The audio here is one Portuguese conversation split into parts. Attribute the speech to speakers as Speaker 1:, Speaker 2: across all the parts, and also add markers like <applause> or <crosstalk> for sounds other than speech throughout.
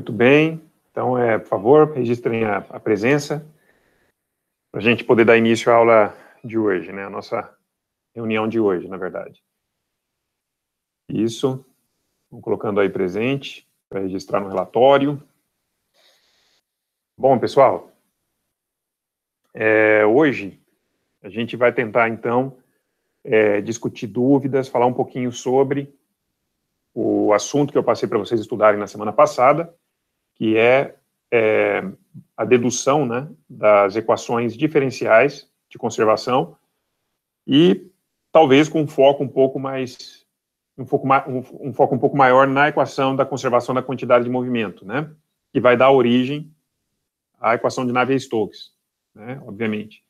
Speaker 1: Muito bem. Então, é, por favor, registrem a, a presença para a gente poder dar início à aula de hoje, né? A nossa reunião de hoje, na verdade. Isso. Vou colocando aí presente para registrar no relatório. Bom, pessoal, é, hoje a gente vai tentar, então, é, discutir dúvidas, falar um pouquinho sobre o assunto que eu passei para vocês estudarem na semana passada, que é, é a dedução né, das equações diferenciais de conservação e talvez com um foco um pouco mais um foco, um, um foco um pouco maior na equação da conservação da quantidade de movimento, né? Que vai dar origem à equação de Navier-Stokes, né? Obviamente.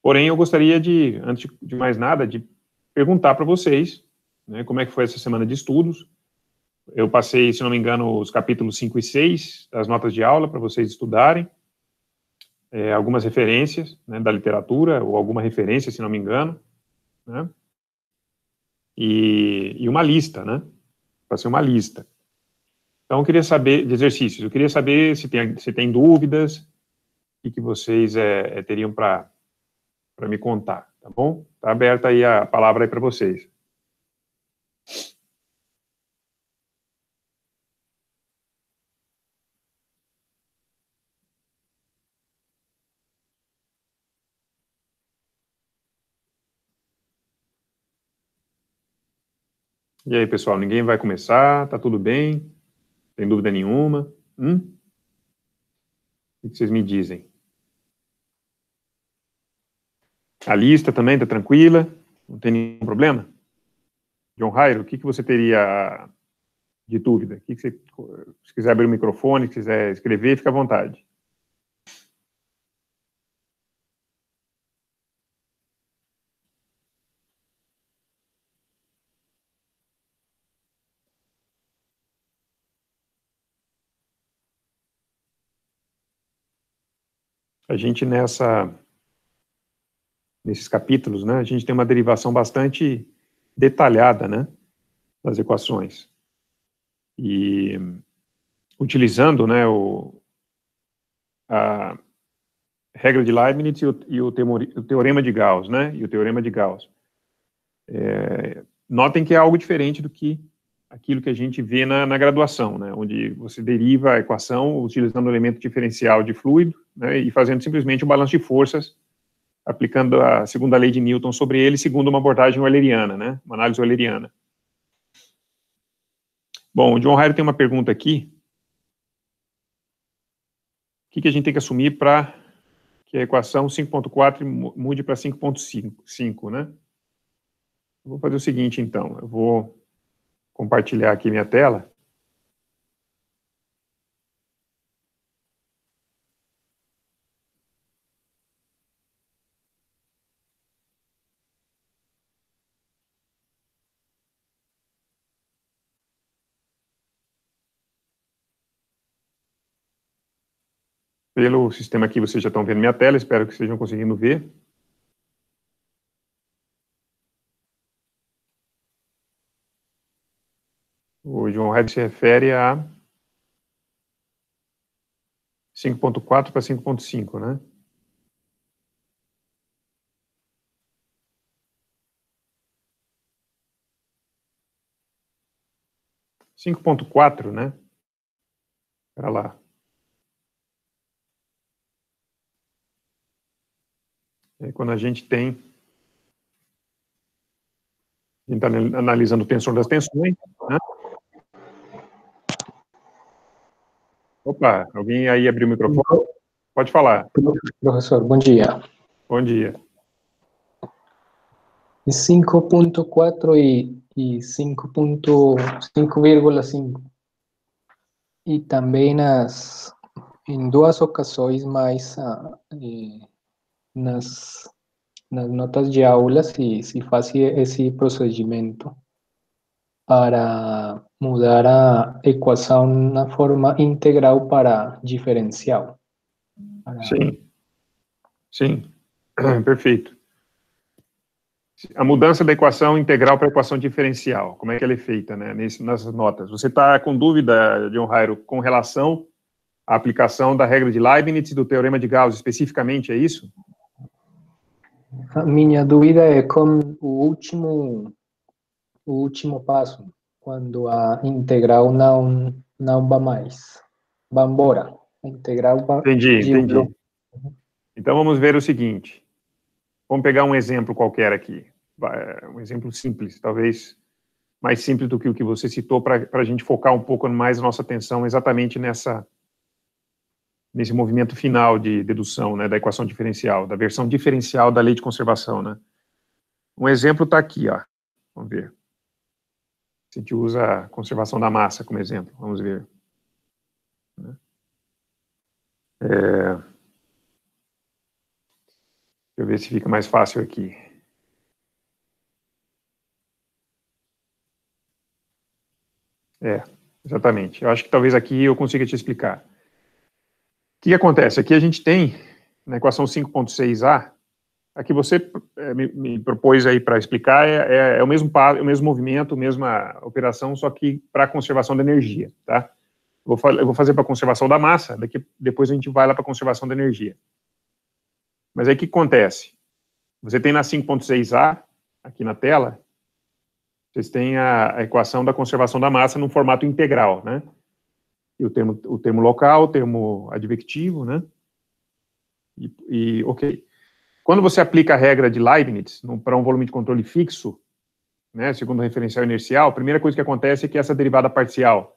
Speaker 1: Porém, eu gostaria de, antes de mais nada, de perguntar para vocês, né? Como é que foi essa semana de estudos? Eu passei, se não me engano, os capítulos 5 e 6 das notas de aula para vocês estudarem. É, algumas referências né, da literatura, ou alguma referência, se não me engano. Né? E, e, uma lista, né? Passei uma lista. Então, eu queria saber, de exercícios, eu queria saber se tem, se tem dúvidas, o que, vocês é, é teriam para me contar, tá bom? Está aberta aí a palavra para vocês. E aí, pessoal, ninguém vai começar? Tá tudo bem? Tem dúvida nenhuma? Hum? O que vocês me dizem? A lista também está tranquila? Não tem nenhum problema? John Jairo, o que, que você teria de dúvida? O que, que você, se quiser abrir o microfone, se quiser escrever, fica à vontade. a gente nessa nesses capítulos, né, a gente tem uma derivação bastante detalhada, né, das equações. E utilizando, né, o, a regra de Leibniz e o, e o, o teorema de Gauss, né, e o teorema de Gauss. É, notem que é algo diferente do que aquilo que a gente vê na, na graduação, né, onde você deriva a equação utilizando o elemento diferencial de fluido né, e fazendo simplesmente o um balanço de forças, aplicando a segunda lei de Newton sobre ele, segundo uma abordagem euleriana, né, uma análise euleriana. Bom, o John Ryder tem uma pergunta aqui. O que, que a gente tem que assumir para que a equação 5.4 mude para 5.5, né? vou fazer o seguinte, então. Eu vou compartilhar aqui minha tela. Pelo sistema aqui, vocês já estão vendo minha tela, espero que estejam conseguindo ver. John Red se refere a 5.4 para 5.5, né? Cinco ponto quatro, né? Para lá. É quando a gente tem, a gente está analisando o tensor das tensões, né? Opa, alguém aí abriu o microfone? Então, Pode falar.
Speaker 2: Professor, bom dia. Bom dia. 5.4 e, 5.5, 5.5,5. E também nas, em duas ocasiões mais ah, eh, nas, nas notas de aula se, se faz esse procedimento para mudar a equação na forma integral para diferencial. Para... Sim.
Speaker 1: Sim. <clears throat> Perfeito. A mudança da equação integral para a equação diferencial, como é que ela é feita né, nesse, nessas notas? Você está com dúvida, John Rairo, com relação à aplicação da regra de Leibniz e do teorema de Gauss, especificamente, é isso? A minha dúvida é como o último o último passo, quando a integral não, não vai mais. Vai embora. integral Entendi, entendi. Então vamos ver o seguinte. Vamos pegar um exemplo qualquer aqui. Um exemplo simples, talvez mais simples do que o que você citou, para a gente focar um pouco mais a nossa atenção exatamente nessa nesse movimento final de dedução né, da equação diferencial, da versão diferencial da lei de conservação. Né? Um exemplo está aqui, ó. vamos ver. Se a gente usa a conservação da massa como exemplo, vamos ver. Né? É... Deixa eu ver se fica mais fácil aqui. É, exatamente. Eu acho que talvez aqui eu consiga te explicar. O que acontece? Aqui a gente tem, na equação 5.6a, a que você é, me, me propôs aí para explicar é, é, é, o mesmo o mesmo movimento, mesma operação, só que para conservação da energia, tá? Vou, eu vou fazer para conservação da massa, daqui depois a gente vai lá para conservação da energia. Mas aí o que acontece? Você tem na 5.6a aqui na tela, vocês têm a, a, equação da conservação da massa no formato integral, né? E o termo o termo local, o termo advectivo, né? e, e ok. Quando você aplica a regra de Leibniz para um volume de controle fixo, né, segundo o referencial inercial, a primeira coisa que acontece é que essa derivada parcial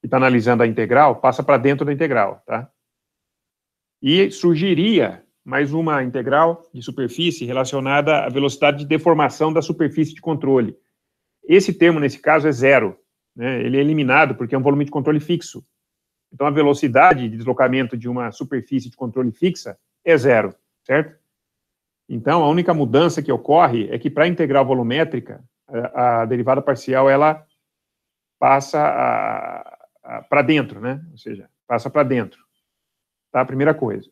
Speaker 1: que está analisando a integral passa para dentro da integral, tá? E surgiria mais uma integral de superfície relacionada à velocidade de deformação da superfície de controle. Esse termo, nesse caso, é zero. Né? Ele é eliminado porque é um volume de controle fixo. Então, a velocidade de deslocamento de uma superfície de controle fixa é zero, certo? Então, a única mudança que ocorre é que, para a integral volumétrica, a, a, derivada parcial ela passa para dentro, né? ou seja, passa para dentro. Tá? Primeira coisa.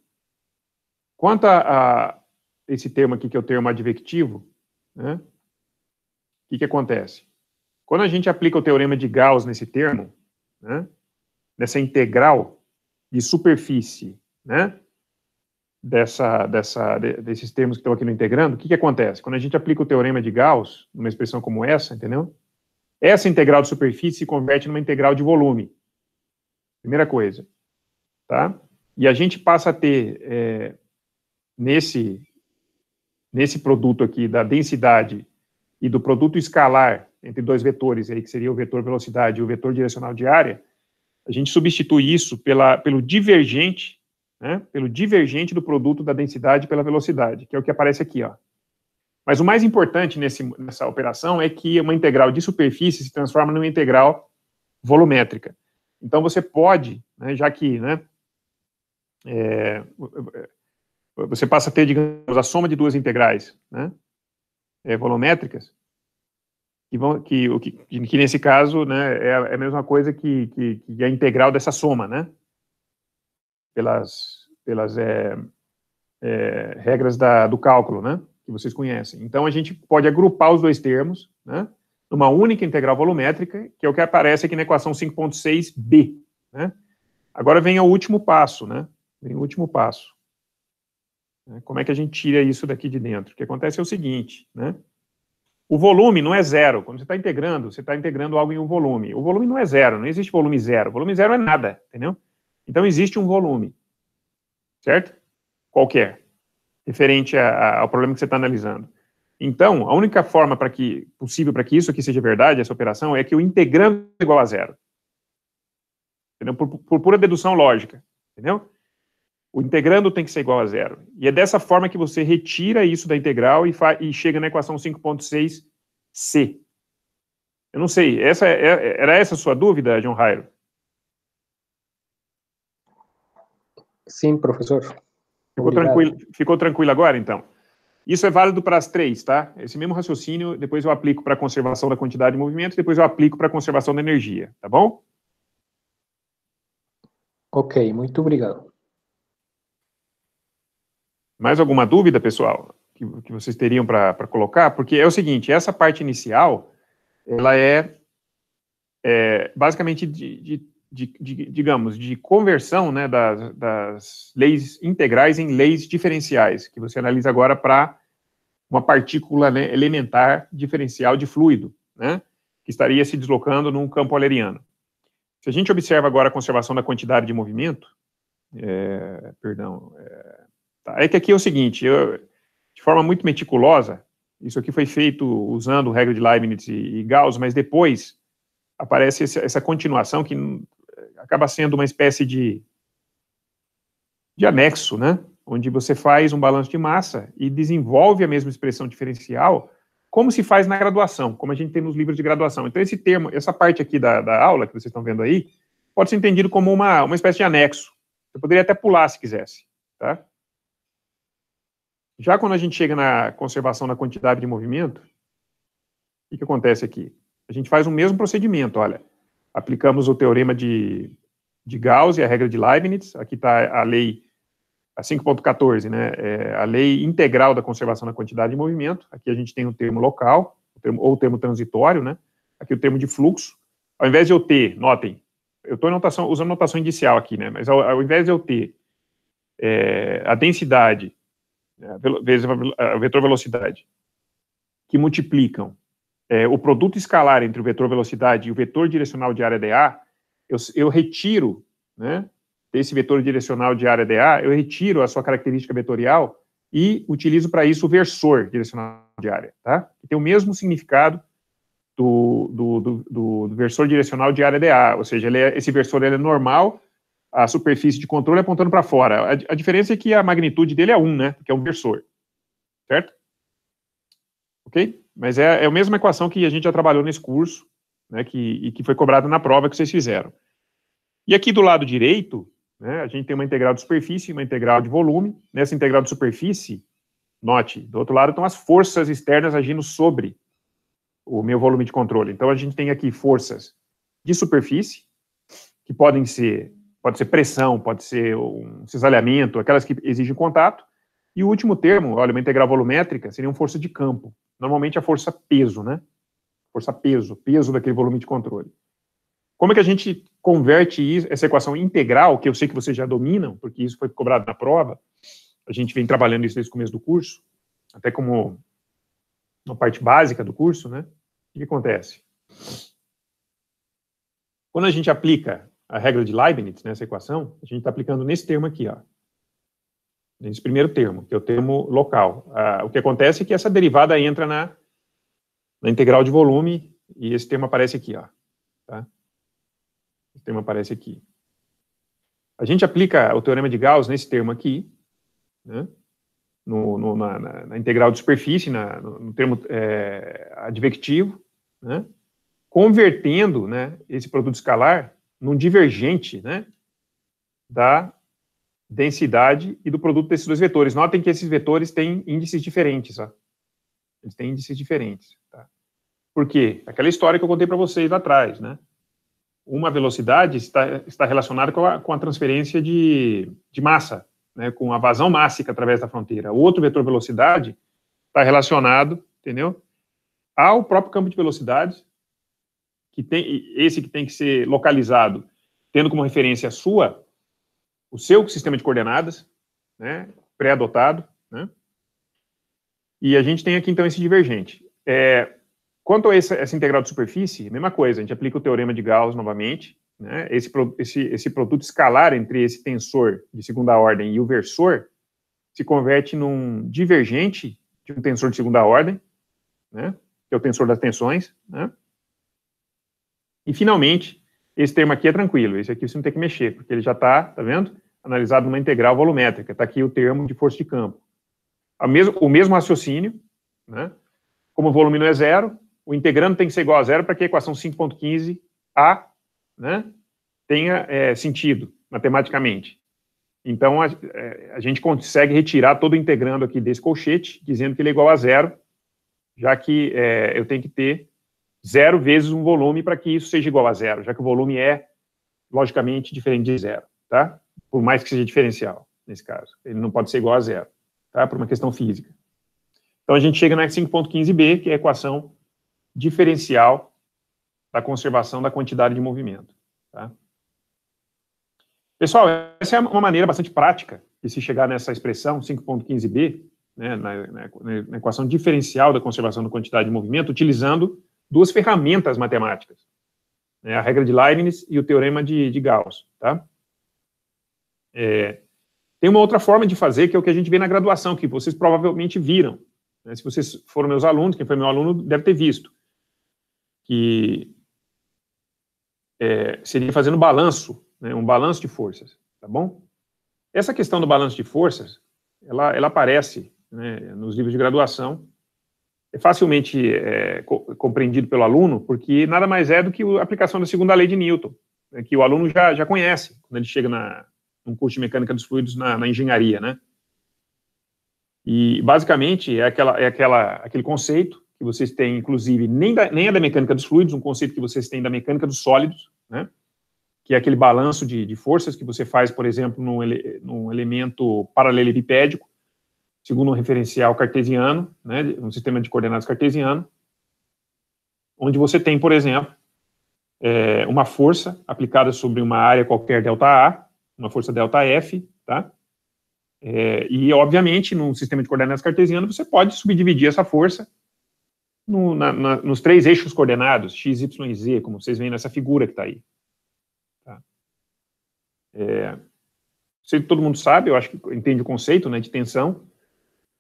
Speaker 1: Quanto a, a esse termo aqui, que é o termo advectivo, né? o que, que acontece? Quando a gente aplica o teorema de Gauss nesse termo, né? nessa integral de superfície, né? dessa, dessa, desses termos que estão aqui no integrando, o que, que acontece? Quando a gente aplica o teorema de Gauss, numa expressão como essa, entendeu? Essa integral de superfície se converte numa integral de volume. Primeira coisa. Tá? E a gente passa a ter, é, nesse, nesse produto aqui da densidade e do produto escalar entre dois vetores, aí, que seria o vetor velocidade e o vetor direcional de área, a gente substitui isso pela, pelo divergente né, pelo divergente do produto da densidade pela velocidade, que é o que aparece aqui. Ó. Mas o mais importante nesse, nessa operação é que uma integral de superfície se transforma numa integral volumétrica. Então você pode, né, já que né, é, você passa a ter, digamos, a soma de duas integrais né, é, volumétricas, que, vão, que, que, que, nesse caso né, é, é, a, mesma coisa que, que, que a integral dessa soma, né? pelas, pelas é, é, regras da, do cálculo, né? Que vocês conhecem. Então, a gente pode agrupar os dois termos, né? Numa única integral volumétrica, que é o que aparece aqui na equação 5.6b, né? Agora vem o último passo, né? Vem o último passo. Né, como é que a gente tira isso daqui de dentro? O que acontece é o seguinte, né? O volume não é zero. Quando você está integrando, você está integrando algo em um volume. O volume não é zero, não existe volume zero. volume zero é nada, entendeu? Então, existe um volume, certo? Qualquer, referente a, a, ao problema que você está analisando. Então, a única forma para que possível para que isso aqui seja verdade, essa operação, é que o integrando é igual a zero. Entendeu? Por, por pura dedução lógica, entendeu? O integrando tem que ser igual a zero. E é dessa forma que você retira isso da integral e, e chega na equação 5.6c. Eu não sei, essa é, é, era essa a sua dúvida, John Rairo? Sim, professor. Ficou tranquilo, ficou tranquilo agora, então? Isso é válido para as três, tá? Esse mesmo raciocínio, depois eu aplico para a conservação da quantidade de movimento, depois eu aplico para a conservação da energia, tá bom? Ok, muito obrigado. Mais alguma dúvida, pessoal, que, que vocês teriam para colocar? Porque é o seguinte, essa parte inicial, ela é, é basicamente de, de de, de, digamos, de conversão né, das, das, leis integrais em leis diferenciais, que você analisa agora para uma partícula né, elementar diferencial de fluido, né, que estaria se deslocando num campo euleriano. Se a gente observa agora a conservação da quantidade de movimento, é, perdão, é, tá, é, que aqui é o seguinte, eu, de forma muito meticulosa, isso aqui foi feito usando regra de Leibniz e, e Gauss, mas depois aparece essa continuação que acaba sendo uma espécie de, de anexo, né? Onde você faz um balanço de massa e desenvolve a mesma expressão diferencial, como se faz na graduação, como a gente tem nos livros de graduação. Então, esse termo, essa parte aqui da, da aula que vocês estão vendo aí, pode ser entendido como uma, uma espécie de anexo. Eu poderia até pular se quisesse, tá? Já quando a gente chega na conservação da quantidade de movimento, o que, que acontece aqui? A gente faz o mesmo procedimento, olha aplicamos o teorema de, de Gauss e a regra de Leibniz. Aqui está a lei, a 5.14, né? É a lei integral da conservação da quantidade de movimento. Aqui a gente tem o um termo local, ou o termo transitório, né? Aqui o termo de fluxo. Ao invés de eu ter, notem, eu estou usando notação inicial aqui, né? Mas ao, ao invés de eu ter é, a densidade, né, o vetor velocidade, que multiplicam é, o produto escalar entre o vetor velocidade e o vetor direcional de área DA, eu, eu retiro, né, desse vetor direcional de área DA, eu retiro a sua característica vetorial e utilizo para isso o versor direcional de área, tá? tem o mesmo significado do, do, do, do, versor direcional de área DA, ou seja, é, esse versor é normal, a superfície de controle apontando para fora. A, a, diferença é que a magnitude dele é 1, né? Que é um versor, certo? Ok? Mas é, é a mesma equação que a gente já trabalhou nesse curso, né, que, e que foi cobrada na prova que vocês fizeram. E aqui do lado direito, né, a gente tem uma integral de superfície e uma integral de volume. Nessa integral de superfície, note, do outro lado estão as forças externas agindo sobre o meu volume de controle. Então a gente tem aqui forças de superfície, que podem ser, pode ser pressão, pode ser um cisalhamento, aquelas que exigem contato. E o último termo, olha, uma integral volumétrica, seria uma força de campo. Normalmente a é força peso, né? Força peso, peso daquele volume de controle. Como é que a gente converte isso, essa equação integral, que eu sei que vocês já dominam, porque isso foi cobrado na prova, a gente vem trabalhando isso desde o começo do curso, até como uma parte básica do curso, né? O que acontece? Quando a gente aplica a regra de Leibniz nessa equação, a gente está aplicando nesse termo aqui, ó, nesse primeiro termo, que é o termo local. Ah, o que acontece é que essa derivada entra na, na integral de volume, e esse termo aparece aqui. Ó, tá? Esse termo aparece aqui. A gente aplica o teorema de Gauss nesse termo aqui, né? no, no, na, na, na, integral de superfície, na, no, no, termo é, advectivo, né? convertendo né, esse produto escalar num divergente né, da densidade e do produto desses dois vetores. Notem que esses vetores têm índices diferentes. Ó. Eles têm índices diferentes. Tá? Por quê? Aquela história que eu contei para vocês lá atrás. Né? Uma velocidade está, está relacionada com a, com a transferência de, de massa, né? com a vazão mássica através da fronteira. O outro vetor velocidade está relacionado, entendeu? Ao próprio campo de velocidades, que tem, esse que tem que ser localizado, tendo como referência a sua, o seu sistema de coordenadas, né, pré-adotado, né? E a gente tem aqui, então, esse divergente. É, quanto a essa, essa, integral de superfície, mesma coisa, a gente aplica o teorema de Gauss novamente, né? Esse, esse, esse produto escalar entre esse tensor de segunda ordem e o versor se converte num divergente de um tensor de segunda ordem, né? Que é o tensor das tensões, né? E, finalmente, esse termo aqui é tranquilo, esse aqui você não tem que mexer, porque ele já está, tá vendo? Analisado numa integral volumétrica. Está aqui o termo de força de campo. Mesmo, o mesmo raciocínio, né? Como o volume não é zero, o integrando tem que ser igual a zero para que a equação 5.15a, né? Tenha é, sentido matematicamente. Então, a, é, a, gente consegue retirar todo o integrando aqui desse colchete, dizendo que ele é igual a zero, já que é, eu tenho que ter zero vezes um volume para que isso seja igual a zero, já que o volume é, logicamente, diferente de zero, tá? Por mais que seja diferencial, nesse caso. Ele não pode ser igual a zero, tá? Por uma questão física. Então, a gente chega na 5.15b, que é a equação diferencial da conservação da quantidade de movimento, tá? Pessoal, essa é uma maneira bastante prática de se chegar nessa expressão 5.15b, né, na, na, na equação diferencial da conservação da quantidade de movimento, utilizando duas ferramentas matemáticas, né, a regra de Leibniz e o teorema de, de Gauss, tá? É, tem uma outra forma de fazer, que é o que a gente vê na graduação, que vocês provavelmente viram. Né, se vocês foram meus alunos, quem foi meu aluno deve ter visto. Que é, seria fazendo balanço, né, um balanço de forças, tá bom? Essa questão do balanço de forças, ela, ela aparece né, nos livros de graduação, é facilmente é, compreendido pelo aluno, porque nada mais é do que a aplicação da segunda lei de Newton, né, que o aluno já, já conhece quando ele chega na, num curso de mecânica dos fluidos na, na engenharia, né? E, basicamente, é, aquela, é aquela, aquele conceito que vocês têm, inclusive, nem, da, nem é da mecânica dos fluidos, um conceito que vocês têm da mecânica dos sólidos, né? que é aquele balanço de, de forças que você faz, por exemplo, num, ele, num elemento paralelepipédico, segundo um referencial cartesiano, né, um sistema de coordenadas cartesiano, onde você tem, por exemplo, é, uma força aplicada sobre uma área qualquer delta A, uma força delta F, tá? É, e, obviamente, num sistema de coordenadas cartesiano, você pode subdividir essa força no, na, na, nos três eixos coordenados, x, y e z, como vocês veem nessa figura que está aí. Tá? É, se todo mundo sabe, eu acho que entende o conceito né, de tensão,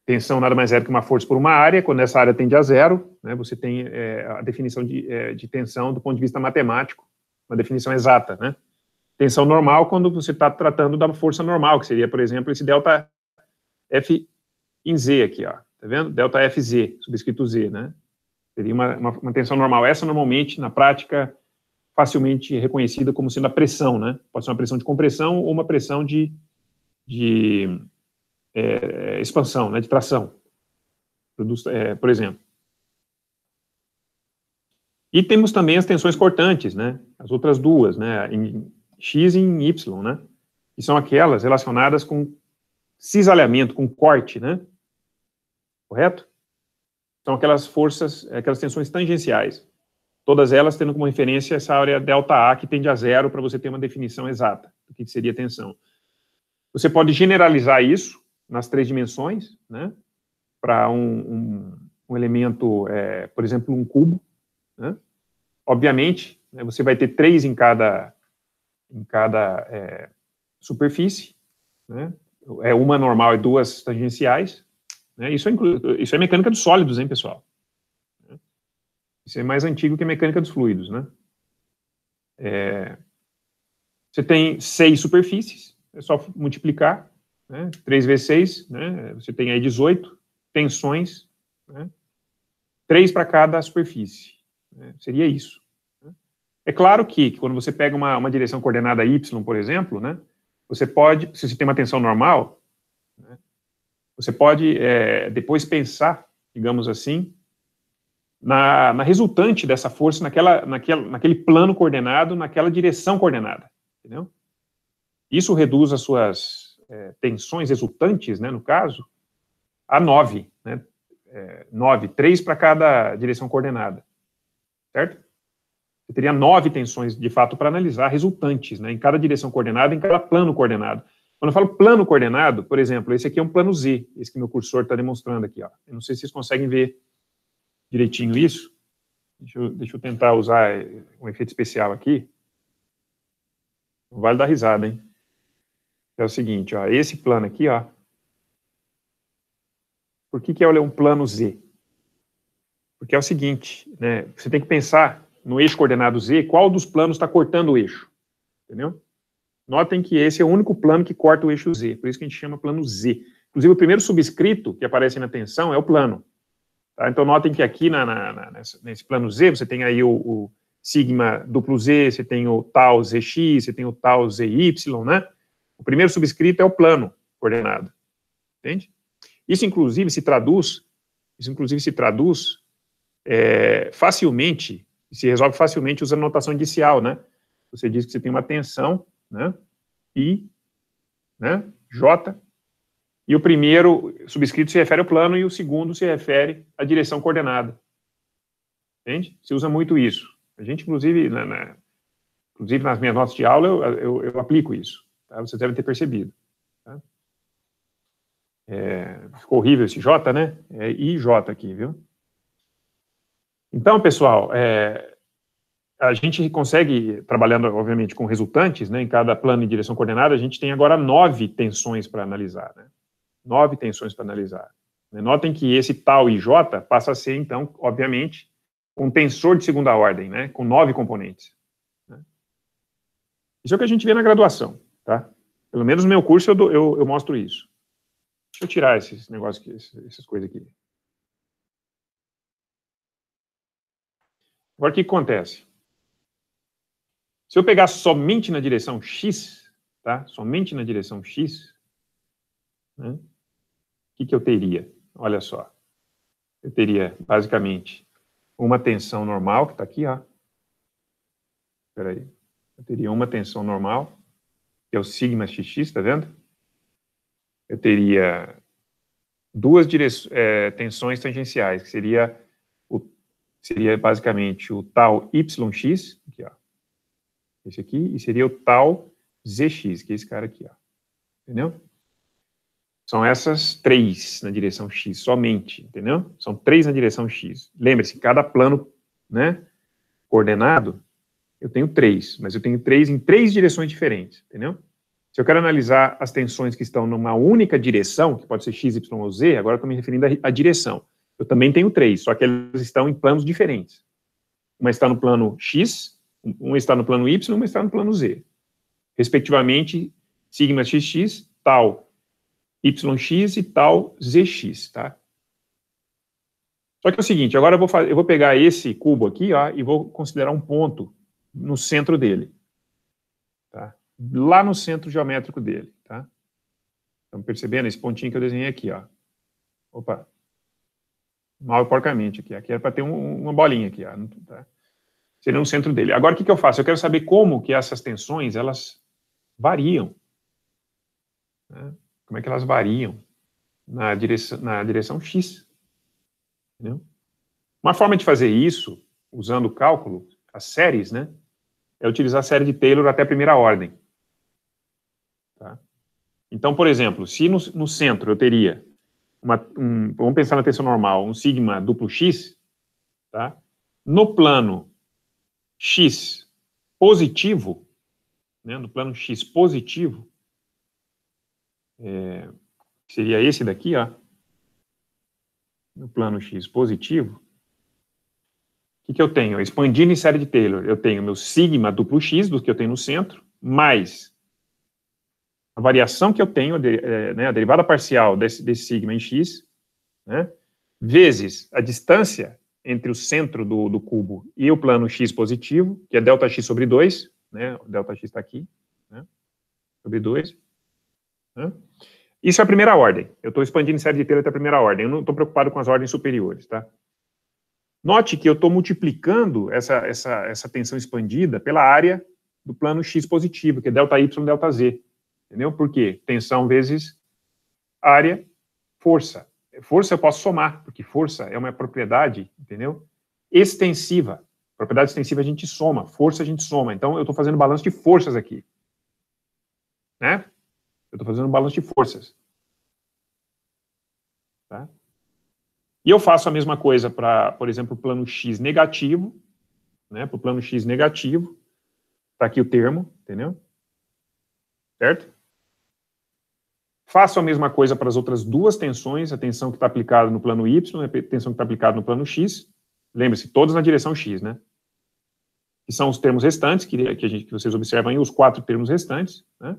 Speaker 1: Tensão nada mais é do que uma força por uma área, quando essa área tende a zero, né, você tem é, a definição de, é, de, tensão do ponto de vista matemático, uma definição exata. Né? Tensão normal quando você está tratando da força normal, que seria, por exemplo, esse delta F em Z aqui, ó, tá vendo? Delta FZ, subscrito Z, né? Seria uma, uma, uma tensão normal. Essa normalmente, na prática, facilmente reconhecida como sendo a pressão, né? Pode ser uma pressão de compressão ou uma pressão de, de é, é, expansão, né, de tração, produz, é, por exemplo. E temos também as tensões cortantes, né, as outras duas, né, em X e em Y, né, que são aquelas relacionadas com cisalhamento, com corte, né, correto? São aquelas forças, aquelas tensões tangenciais, todas elas tendo como referência essa área delta A que tende a zero para você ter uma definição exata do que seria tensão. Você pode generalizar isso nas três dimensões, né? Para um, um, um, elemento, é, por exemplo, um cubo, né? Obviamente, né, você vai ter três em cada em cada é, superfície, né? É uma normal e duas tangenciais. Né? Isso, é isso é mecânica dos sólidos, hein, pessoal? Isso é mais antigo que a mecânica dos fluidos, né? É, você tem seis superfícies, é só multiplicar. Né? 3 vezes 6, né? você tem aí 18 tensões, né? 3 para cada superfície. Né? Seria isso. Né? É claro que, que, quando você pega uma, uma direção coordenada y, por exemplo, né? você pode, se você tem uma tensão normal, né? você pode é, depois pensar, digamos assim, na, na, resultante dessa força naquela, naquela, naquele plano coordenado, naquela direção coordenada. Entendeu? Isso reduz as suas é, tensões resultantes, né, no caso, a nove, né, é, nove, três para cada direção coordenada, certo? Você teria nove tensões, de fato, para analisar resultantes, né, em cada direção coordenada, em cada plano coordenado. Quando eu falo plano coordenado, por exemplo, esse aqui é um plano Z, esse que meu cursor está demonstrando aqui. Ó. Eu não sei se vocês conseguem ver direitinho isso. Deixa eu, deixa eu tentar usar é, um efeito especial aqui. Não vale dar risada, hein? é o seguinte, ó, esse plano aqui, ó, por que, que é um plano Z? Porque é o seguinte, né, você tem que pensar no eixo coordenado Z, qual dos planos está cortando o eixo, entendeu? Notem que esse é o único plano que corta o eixo Z, por isso que a gente chama plano Z. Inclusive, o primeiro subscrito que aparece na tensão é o plano. Tá? Então, notem que aqui na, na, na, nesse plano Z, você tem aí o, o sigma duplo Z, você tem o tau ZX, você tem o tau ZY, né? O primeiro subscrito é o plano coordenado. Entende? Isso, inclusive, se traduz, isso, inclusive, se traduz é, facilmente, se resolve facilmente usando a notação indicial, né? Você diz que você tem uma tensão, né? I, né? J, e o primeiro subscrito se refere ao plano e o segundo se refere à direção coordenada. Entende? Se usa muito isso. A gente, inclusive, na, né, na, né, inclusive nas minhas notas de aula, eu, eu, eu aplico isso. Tá? Vocês devem ter percebido. Tá? É, ficou horrível esse J, né? É IJ aqui, viu? Então, pessoal, é, a gente consegue, trabalhando, obviamente, com resultantes, né, em cada plano de direção coordenada, a gente tem agora nove tensões para analisar. Né? Nove tensões para analisar. Né? Notem que esse tal IJ passa a ser, então, obviamente, um tensor de segunda ordem, né, com nove componentes. Né? Isso é o que a gente vê na graduação. Tá? Pelo menos no meu curso eu, eu, eu mostro isso. Deixa eu tirar esses negócios aqui, esses, essas coisas aqui. Agora, o que acontece? Se eu pegar somente na direção x, tá? somente na direção x, né? o que, que eu teria? Olha só. Eu teria, basicamente, uma tensão normal, que está aqui, ó. Espera aí. Eu teria uma tensão normal que é o sigma xx, está vendo? Eu teria duas é, tensões tangenciais, que seria, o, seria basicamente o tal yx, aqui, ó, esse aqui, e seria o tal zx, que é esse cara aqui. Ó, entendeu? São essas três na direção x somente, entendeu? São três na direção x. Lembre-se, cada plano né, coordenado eu tenho três, mas eu tenho três em três direções diferentes, entendeu? Se eu quero analisar as tensões que estão numa única direção, que pode ser x, y ou z, agora eu estou me referindo à direção. Eu também tenho três, só que elas estão em planos diferentes. Uma está no plano x, uma está no plano y, uma está no plano z. Respectivamente, sigma xx, tal yx e tal zx, tá? Só que é o seguinte, agora eu vou, fazer, eu vou pegar esse cubo aqui, ó, e vou considerar um ponto no centro dele. Tá? Lá no centro geométrico dele. Tá? Estão percebendo esse pontinho que eu desenhei aqui? Ó. Opa! Mal porcamente aqui. Aqui era para ter um, uma bolinha aqui. Ó, tá? Seria no centro dele. Agora, o que, que eu faço? Eu quero saber como que essas tensões, elas variam. Né? Como é que elas variam na direção, na direção X. Entendeu? Uma forma de fazer isso, usando o cálculo, as séries, né? é utilizar a série de Taylor até primeira ordem. Tá? Então, por exemplo, se no, no centro eu teria, uma, um, vamos pensar na tensão normal, um sigma duplo x, tá? no plano x positivo, né, no plano x positivo, é, seria esse daqui, ó, no plano x positivo, que, que eu tenho? Expandindo em série de Taylor, eu tenho meu sigma duplo x, do que eu tenho no centro, mais a variação que eu tenho, de, é, né, a derivada parcial desse, desse sigma em x, né, vezes a distância entre o centro do, do, cubo e o plano x positivo, que é delta x sobre 2, né, o delta x está aqui, né, sobre 2. Né. Isso é a primeira ordem. Eu estou expandindo em série de Taylor até a primeira ordem. Eu não estou preocupado com as ordens superiores, tá? Note que eu estou multiplicando essa, essa, essa tensão expandida pela área do plano x positivo, que é delta y, delta z. Entendeu? Por quê? Tensão vezes área, força. Força eu posso somar, porque força é uma propriedade, entendeu? Extensiva. Propriedade extensiva a gente soma, força a gente soma. Então, eu estou fazendo balanço de forças aqui. Né? Eu estou fazendo balanço de forças. E eu faço a mesma coisa para, por exemplo, o plano X negativo, né? Para o plano X negativo, está aqui o termo, entendeu? Certo? Faço a mesma coisa para as outras duas tensões, a tensão que está aplicada no plano Y né, a tensão que está aplicada no plano X. Lembre-se, todas na direção X, né? Que são os termos restantes, que, que, a gente, que vocês observam aí, os quatro termos restantes, né?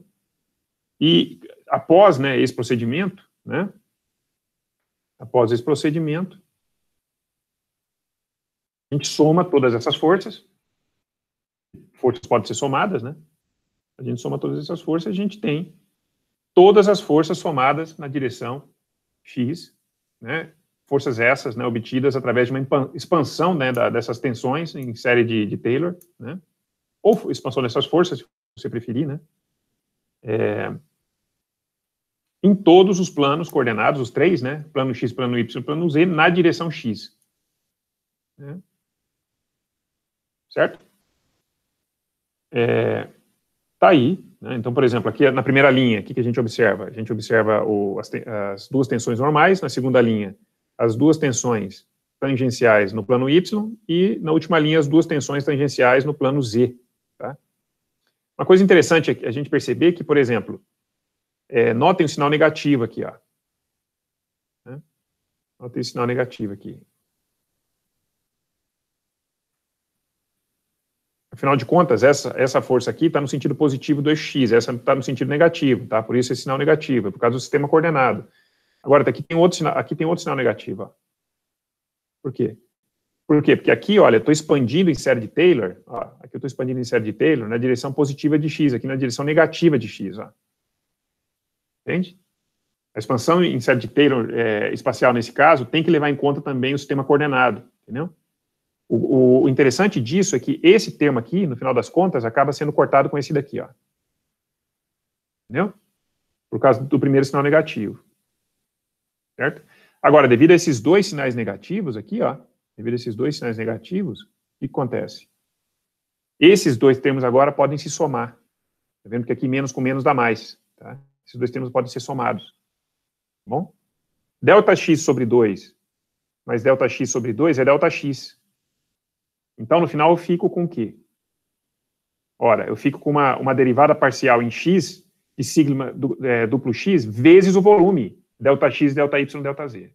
Speaker 1: E após né, esse procedimento, né, Após esse procedimento, a gente soma todas essas forças. Forças podem ser somadas, né? A gente soma todas essas forças, a gente tem todas as forças somadas na direção X, né? Forças essas, né, obtidas através de uma expansão né, da, dessas tensões em série de, de, Taylor, né? Ou expansão dessas forças, se você preferir, né? É, em todos os planos coordenados, os três, né? Plano X, plano Y, plano Z, na direção X. Né? Certo? É, tá aí. Né? Então, por exemplo, aqui na primeira linha, o que, que a gente observa? A gente observa o, as, as duas tensões normais, na segunda linha, as duas tensões tangenciais no plano Y e, na última linha, as duas tensões tangenciais no plano Z. Tá? Uma coisa interessante é a gente perceber que, por exemplo, é, notem o sinal negativo aqui, ó. Né? Notem o sinal negativo aqui. Afinal de contas, essa, essa força aqui está no sentido positivo do x, essa está no sentido negativo, tá? Por isso esse sinal negativo, é por causa do sistema coordenado. Agora, aqui tem outro sinal, aqui tem outro sinal negativo, ó. Por quê? Por quê? Porque aqui, olha, eu estou expandindo em série de Taylor, ó, aqui eu estou expandindo em série de Taylor na direção positiva de x, aqui na direção negativa de x, ó. Entende? A expansão em série de Taylor é, espacial, nesse caso, tem que levar em conta também o sistema coordenado, entendeu? O, o, interessante disso é que esse termo aqui, no final das contas, acaba sendo cortado com esse daqui, ó. Entendeu? Por causa do primeiro sinal negativo. Certo? Agora, devido a esses dois sinais negativos aqui, ó, devido a esses dois sinais negativos, o que acontece? Esses dois termos agora podem se somar. Tá vendo que aqui menos com menos dá mais, tá? Esses dois termos podem ser somados. Tá bom? Delta x sobre 2 mais delta x sobre 2 é delta x. Então, no final, eu fico com o quê? Ora, eu fico com uma, uma derivada parcial em x, de sigma du, é, duplo x, vezes o volume, delta x, delta y, delta z.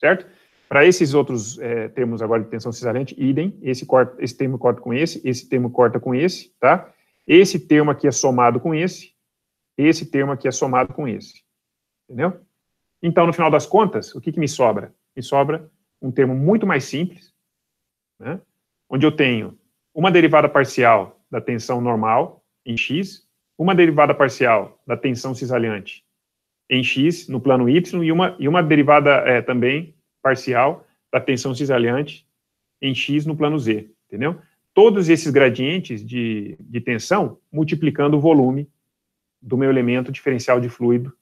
Speaker 1: Certo? Para esses outros é, termos agora de tensão cisalhante, idem, esse, corta, esse termo corta com esse, esse termo corta com esse, tá? Esse termo aqui é somado com esse, esse termo aqui é somado com esse. Entendeu? Então, no final das contas, o que, que me sobra? Me sobra um termo muito mais simples, né? onde eu tenho uma derivada parcial da tensão normal em x, uma derivada parcial da tensão cisalhante em x no plano y e uma, e uma derivada é, também parcial da tensão cisalhante em x no plano z, entendeu? todos esses gradientes de, de tensão multiplicando o volume do meu elemento diferencial de fluido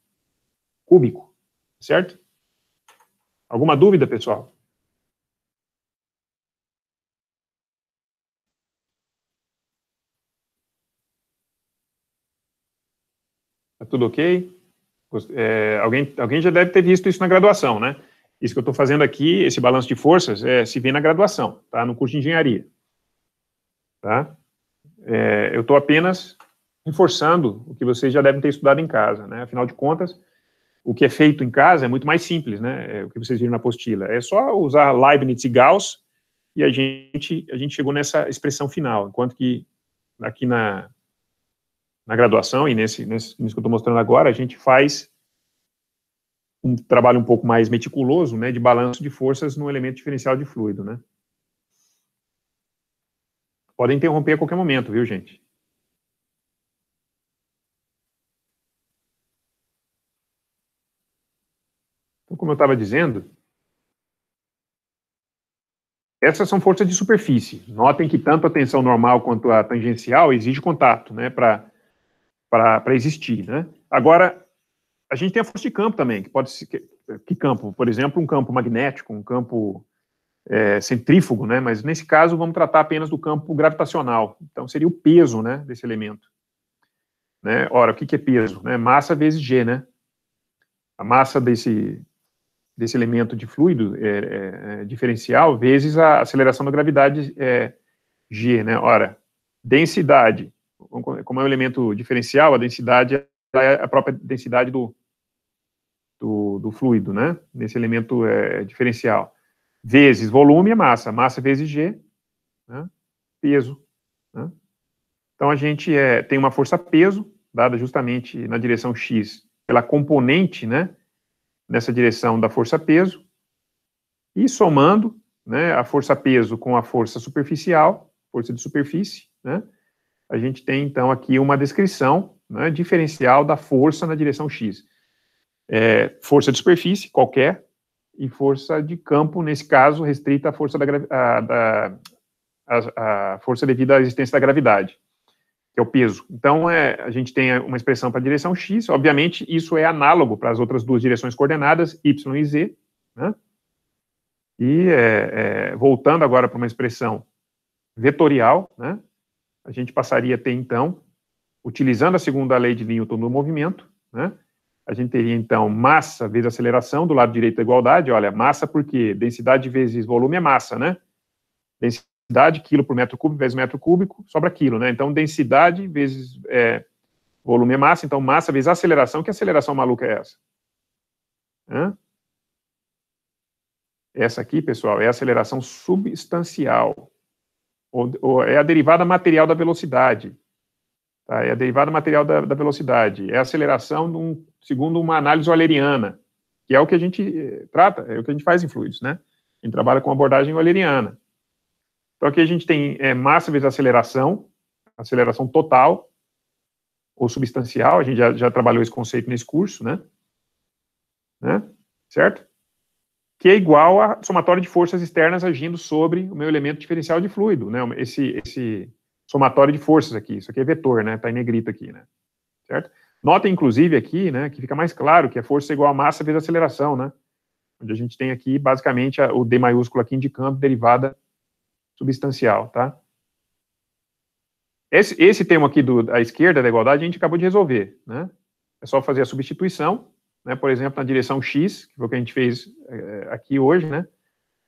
Speaker 1: cúbico, certo? Alguma dúvida, pessoal? Tá tudo ok? É, alguém, alguém já deve ter visto isso na graduação, né? Isso que eu estou fazendo aqui, esse balanço de forças, é, se vê na graduação, tá? No curso de engenharia. Tá? É, eu estou apenas reforçando o que vocês já devem ter estudado em casa. Né? Afinal de contas, o que é feito em casa é muito mais simples, né? É o que vocês viram na apostila. É só usar Leibniz e Gauss e a gente, a gente chegou nessa expressão final. Enquanto que aqui na, na graduação e nesse, nesse que eu estou mostrando agora, a gente faz um trabalho um pouco mais meticuloso, né, de balanço de forças no elemento diferencial de fluido, né? Podem interromper a qualquer momento, viu, gente? Então, como eu estava dizendo, essas são forças de superfície. Notem que tanto a tensão normal quanto a tangencial exige contato, né, para existir, né? Agora, a gente tem a força de campo também, que pode ser que, que campo, por exemplo, um campo magnético, um campo é, centrífugo, né? Mas nesse caso vamos tratar apenas do campo gravitacional. Então seria o peso, né, desse elemento. Né? Ora, o que, que é peso? Né? Massa vezes g, né? A massa desse desse elemento de fluido é, é, é diferencial vezes a aceleração da gravidade é g, né? Ora, densidade, como é um elemento diferencial, a densidade é a própria densidade do, do, do fluido, né? Nesse elemento é diferencial vezes volume é massa, massa vezes G, né? peso. Né? Então a gente é, tem uma força peso, dada justamente na direção X, pela componente, né, nessa direção da força peso, e somando, né, a força peso com a força superficial, força de superfície, né, a gente tem então aqui uma descrição né, diferencial da força na direção X. É, força de superfície, qualquer, e força de campo, nesse caso, restrita à força, da, a, da, a, a força devida à existência da gravidade, que é o peso. Então, é, a gente tem uma expressão para a direção x, obviamente, isso é análogo para as outras duas direções coordenadas, y e z. Né? E, é, é, voltando agora para uma expressão vetorial, né? a gente passaria a ter, então, utilizando a segunda lei de Newton do movimento, né? a gente teria, então, massa vezes aceleração, do lado direito da igualdade, olha, massa porque densidade vezes volume é massa, né? Densidade, quilo por metro cúbico vezes metro cúbico, sobra quilo, né? Então, densidade vezes é, volume é massa, então massa vezes aceleração, que aceleração maluca é essa? Hã? Essa aqui, pessoal, é a aceleração substancial, ou, ou é a derivada material da velocidade. Tá? É a derivada material da, da velocidade. É a aceleração segundo uma análise euleriana, que é o que a gente eh, trata, é o que a gente faz em fluidos, né? A gente trabalha com abordagem euleriana. Então aqui a gente tem é, massa vezes aceleração, aceleração total ou substancial, a gente já, já trabalhou esse conceito nesse curso, né? né? Certo? que é igual a somatória de forças externas agindo sobre o meu elemento diferencial de fluido, né? Esse, esse, somatório de forças aqui. Isso aqui é vetor, né? Está em negrito aqui, né? Certo? Notem, inclusive, aqui, né, que fica mais claro que a é força é igual a massa vezes a aceleração, né? Onde a gente tem aqui, basicamente, a, o D maiúsculo aqui indicando derivada substancial, tá? Esse, esse termo aqui do, da esquerda da igualdade a gente acabou de resolver, né? É só fazer a substituição, né? Por exemplo, na direção X, que foi o que a gente fez é, aqui hoje, né?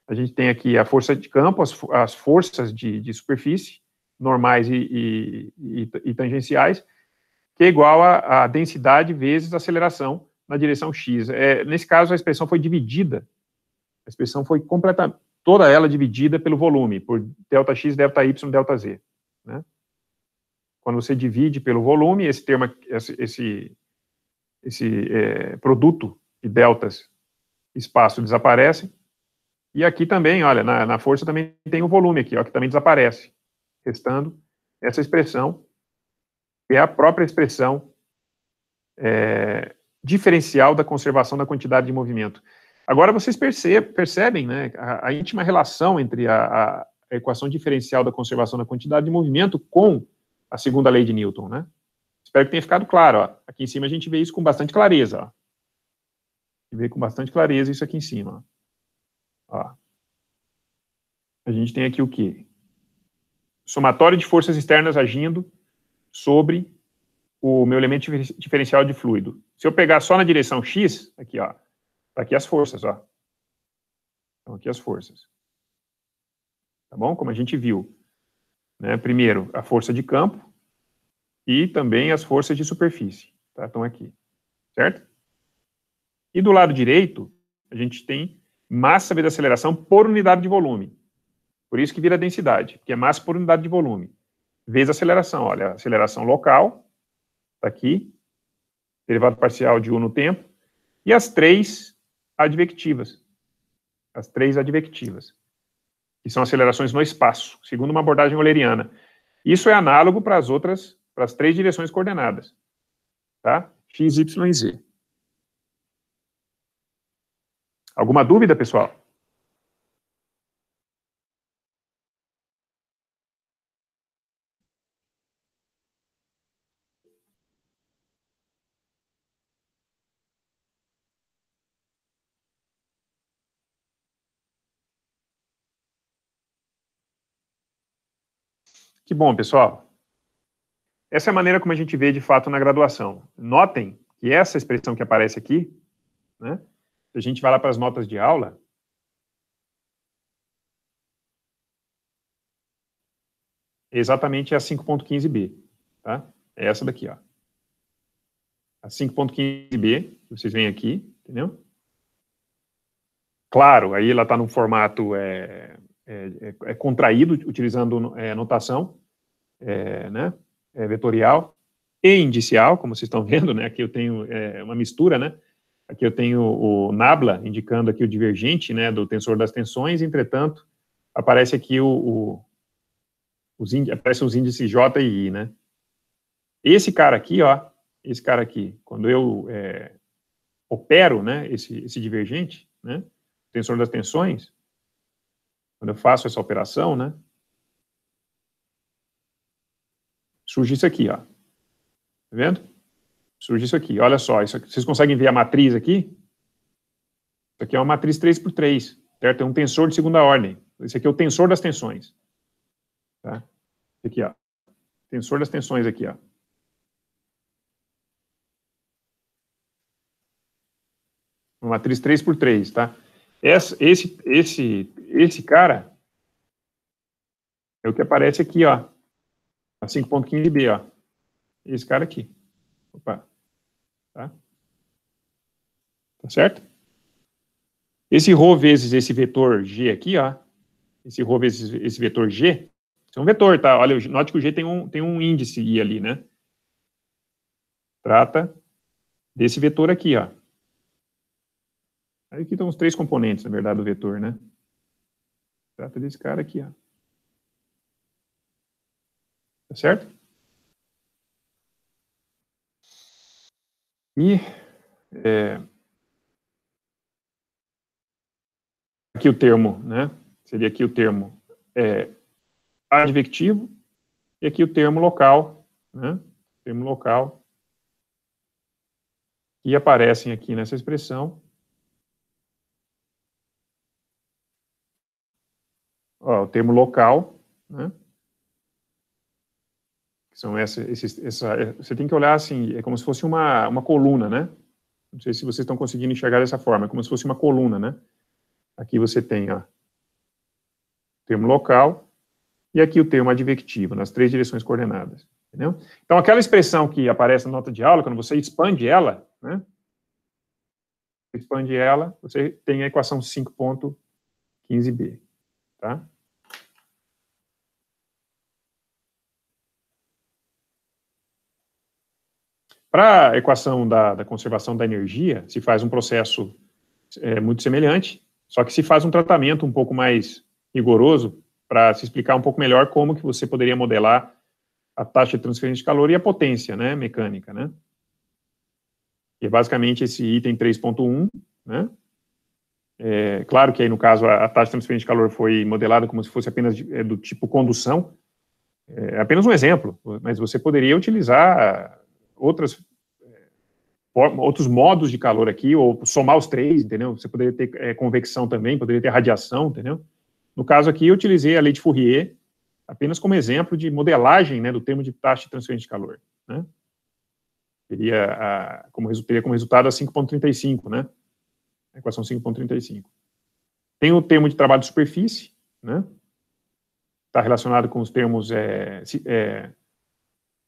Speaker 1: A gente tem aqui a força de campo, as, as forças de, de superfície, normais e, e, e, e tangenciais, que é igual a, a, densidade vezes a aceleração na direção x. É, nesse caso, a expressão foi dividida, a expressão foi completamente, toda ela dividida pelo volume, por delta x, delta y, delta z. Né? Quando você divide pelo volume, esse termo, esse, esse, é, produto de deltas espaço desaparece, e aqui também, olha, na, na força também tem o volume aqui, ó, que também desaparece restando essa expressão, que é a própria expressão é, diferencial da conservação da quantidade de movimento. Agora vocês percebem né, a, a íntima relação entre a, a, equação diferencial da conservação da quantidade de movimento com a segunda lei de Newton, né? Espero que tenha ficado claro. Ó. Aqui em cima a gente vê isso com bastante clareza. Ó. A gente vê com bastante clareza isso aqui em cima. Ó. A gente tem aqui o quê? somatório de forças externas agindo sobre o meu elemento diferencial de fluido. Se eu pegar só na direção X, aqui, ó, tá aqui as forças, ó. Então, aqui as forças. Tá bom? Como a gente viu. Né? Primeiro, a força de campo e também as forças de superfície. Tá? Estão aqui. Certo? E do lado direito, a gente tem massa vezes aceleração por unidade de volume. Por isso que vira densidade, que é massa por unidade de volume, vezes aceleração. Olha, aceleração local, está aqui, derivado parcial de u no tempo, e as três advectivas. As três advectivas, que são acelerações no espaço, segundo uma abordagem euleriana. Isso é análogo para as outras, para as três direções coordenadas. Tá? X, Y e Z. Alguma dúvida, pessoal? Que bom, pessoal. Essa é a maneira como a gente vê de fato na graduação. Notem que essa expressão que aparece aqui, né? Se a gente vai lá para as notas de aula, é exatamente a 5.15b, tá? É essa daqui, ó. A 5.15b, vocês veem aqui, entendeu? Claro, aí ela está no formato é, é, é, é contraído utilizando é, notação é, né, vetorial e indicial, como vocês estão <laughs> vendo, né, aqui eu tenho uma mistura, né, aqui eu tenho o nabla indicando aqui o divergente né, do tensor das tensões, entretanto, aparece aqui o, o os índices, os índices J e I, né. Esse cara aqui, ó, esse cara aqui, quando eu opero né, esse, esse divergente, né, tensor das tensões, quando eu faço essa operação, né, surge isso aqui, ó. Tá vendo? Surge isso aqui. Olha só, isso aqui, vocês conseguem ver a matriz aqui? Isso aqui é uma matriz 3x3, certo? É um tensor de segunda ordem. Esse aqui é o tensor das tensões. Tá? Aqui, ó. Tensor das tensões aqui, ó. Uma matriz 3x3, tá? esse esse, esse, esse cara é o que aparece aqui, ó. A 5.15b, ó. Esse cara aqui. Opa. Tá? Tá certo? Esse ρ vezes esse vetor g aqui, ó. Esse ρ vezes esse vetor g. Isso é um vetor, tá? Olha, note que o g tem um, tem um índice i ali, né? Trata desse vetor aqui, ó. Aí aqui estão os três componentes, na verdade, do vetor, né? Trata desse cara aqui, ó. Tá certo? E é, aqui o termo, né? Seria aqui o termo é, advectivo e aqui o termo local, né? termo local e aparecem aqui nessa expressão ó, o termo local, né? são essa, esses, essa, você tem que olhar assim, é como se fosse uma, uma coluna, né? Não sei se vocês estão conseguindo enxergar dessa forma, é como se fosse uma coluna, né? Aqui você tem ó, o termo local e aqui o termo advectivo, nas três direções coordenadas. Entendeu? Então, aquela expressão que aparece na nota de aula, quando você expande ela, né? Expande ela, você tem a equação 5.15b, tá? Para a equação da, da, conservação da energia, se faz um processo é, muito semelhante, só que se faz um tratamento um pouco mais rigoroso para se explicar um pouco melhor como que você poderia modelar a taxa de transferência de calor e a potência né, mecânica. Né? E é basicamente esse item 3.1, né? É, claro que aí, no caso, a, a, taxa de transferência de calor foi modelada como se fosse apenas de, é, do tipo condução. É apenas um exemplo, mas você poderia utilizar outras é, outros modos de calor aqui, ou somar os três, entendeu? Você poderia ter é, convecção também, poderia ter radiação, entendeu? No caso aqui, eu utilizei a lei de Fourier apenas como exemplo de modelagem né, do termo de taxa de transferência de calor. Né? Teria, a, como, teria como resultado a 5.35, né? A equação 5.35. Tem o termo de trabalho de superfície, né? Está relacionado com os termos é, é,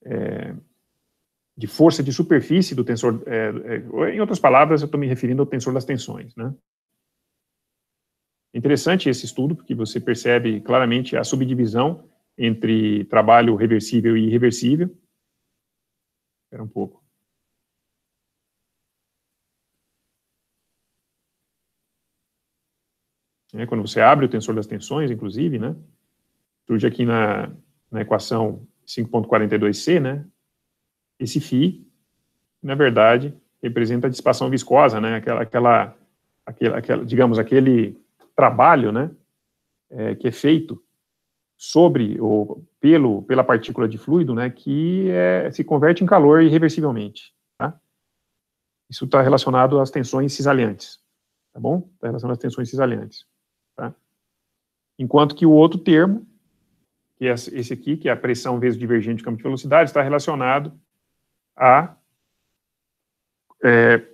Speaker 1: é de força de superfície do tensor, é, é, em outras palavras, eu estou me referindo ao tensor das tensões, né? Interessante esse estudo, porque você percebe claramente a subdivisão entre trabalho reversível e irreversível. Espera um pouco. É, quando você abre o tensor das tensões, inclusive, né, surge aqui na, na equação 5.42c, né, esse Φ, na verdade, representa a dissipação viscosa, né? Aquela, aquela, aquela, aquela digamos, aquele trabalho, né? É, que é feito sobre ou pelo pela partícula de fluido, né? Que é, se converte em calor irreversivelmente. Tá? Isso está relacionado às tensões cisalhantes, tá bom? Está relacionado às tensões cisalhantes. Tá? Enquanto que o outro termo, que é esse aqui, que é a pressão vezes divergente de campo de velocidade, está relacionado a é,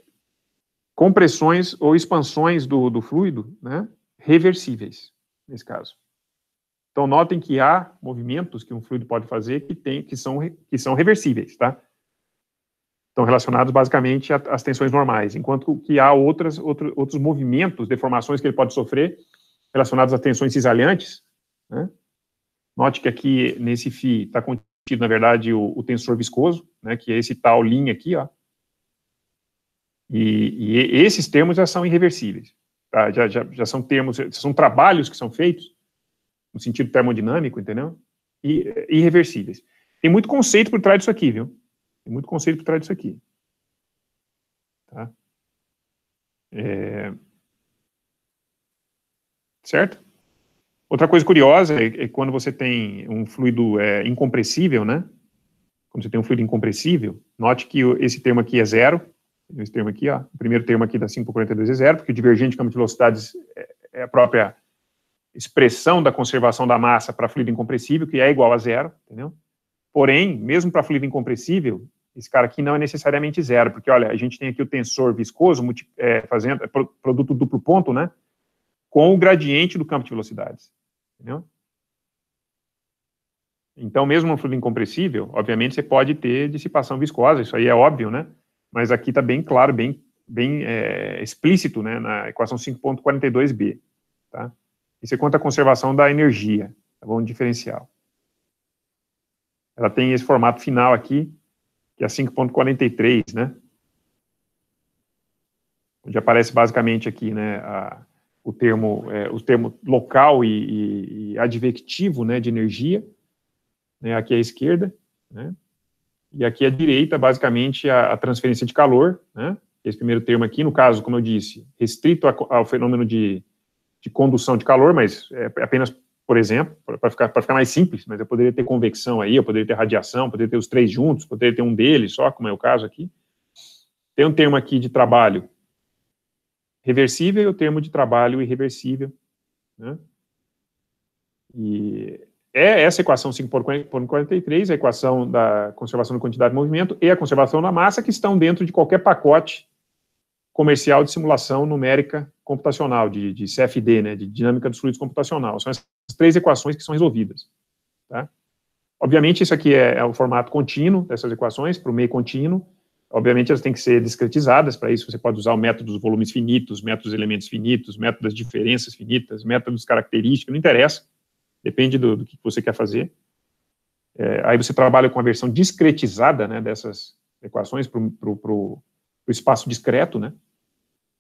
Speaker 1: compressões ou expansões do, do fluido né, reversíveis, nesse caso. Então, notem que há movimentos que um fluido pode fazer que, tem, que, são, que são reversíveis, tá? Estão relacionados basicamente às tensões normais, enquanto que há outras, outro, outros movimentos, deformações que ele pode sofrer relacionados a tensões cisalhantes. Né? Note que aqui nesse FI está na verdade, o, o, tensor viscoso, né, que é esse tal linha aqui, ó. E, e esses termos já são irreversíveis. Tá? Já, já, já são termos, são trabalhos que são feitos, no sentido termodinâmico, entendeu? E irreversíveis. Tem muito conceito por trás disso aqui, viu? Tem muito conceito por trás disso aqui. Tá? É... Certo? Outra coisa curiosa é, é quando você tem um fluido é, incompressível, né? Quando você tem um fluido incompressível, note que esse termo aqui é zero, esse termo aqui, ó, o primeiro termo aqui da 542 é zero, porque o divergente de campo de velocidades é, é a própria expressão da conservação da massa para fluido incompressível, que é igual a zero, entendeu? Porém, mesmo para fluido incompressível, esse cara aqui não é necessariamente zero, porque, olha, a gente tem aqui o tensor viscoso, é, fazendo, é, produto duplo ponto, né? Com o gradiente do campo de velocidades. Entendeu? Então, mesmo um fluido incompressível, obviamente você pode ter dissipação viscosa, isso aí é óbvio, né? Mas aqui está bem claro, bem, bem é, explícito, né? Na equação 5.42b, tá? Isso é quanto à conservação da energia, tá bom? diferencial. Ela tem esse formato final aqui, que é 5.43, né? Onde aparece basicamente aqui, né? A, o termo, é, o termo local e, e, advectivo né, de energia, né, aqui à esquerda, né, e aqui à direita, basicamente, a, a transferência de calor, né, esse primeiro termo aqui, no caso, como eu disse, restrito a, ao fenômeno de, de condução de calor, mas é apenas, por exemplo, para ficar, para ficar mais simples, mas eu poderia ter convecção aí, eu poderia ter radiação, poderia ter os três juntos, poderia ter um deles só, como é o caso aqui. Tem um termo aqui de trabalho, Reversível e o termo de trabalho irreversível. Né? E é essa equação 5 por 43, a equação da conservação da quantidade de movimento e a conservação da massa, que estão dentro de qualquer pacote comercial de simulação numérica computacional, de, de CFD, né, de dinâmica dos fluidos computacional. São essas três equações que são resolvidas. Tá? Obviamente, isso aqui é, é o formato contínuo dessas equações, para o meio contínuo, Obviamente, elas têm que ser discretizadas, para isso você pode usar o método dos volumes finitos, método dos elementos finitos, método das diferenças finitas, método das características, não interessa, depende do, do que você quer fazer. É, aí você trabalha com a versão discretizada né, dessas equações para o espaço discreto, né?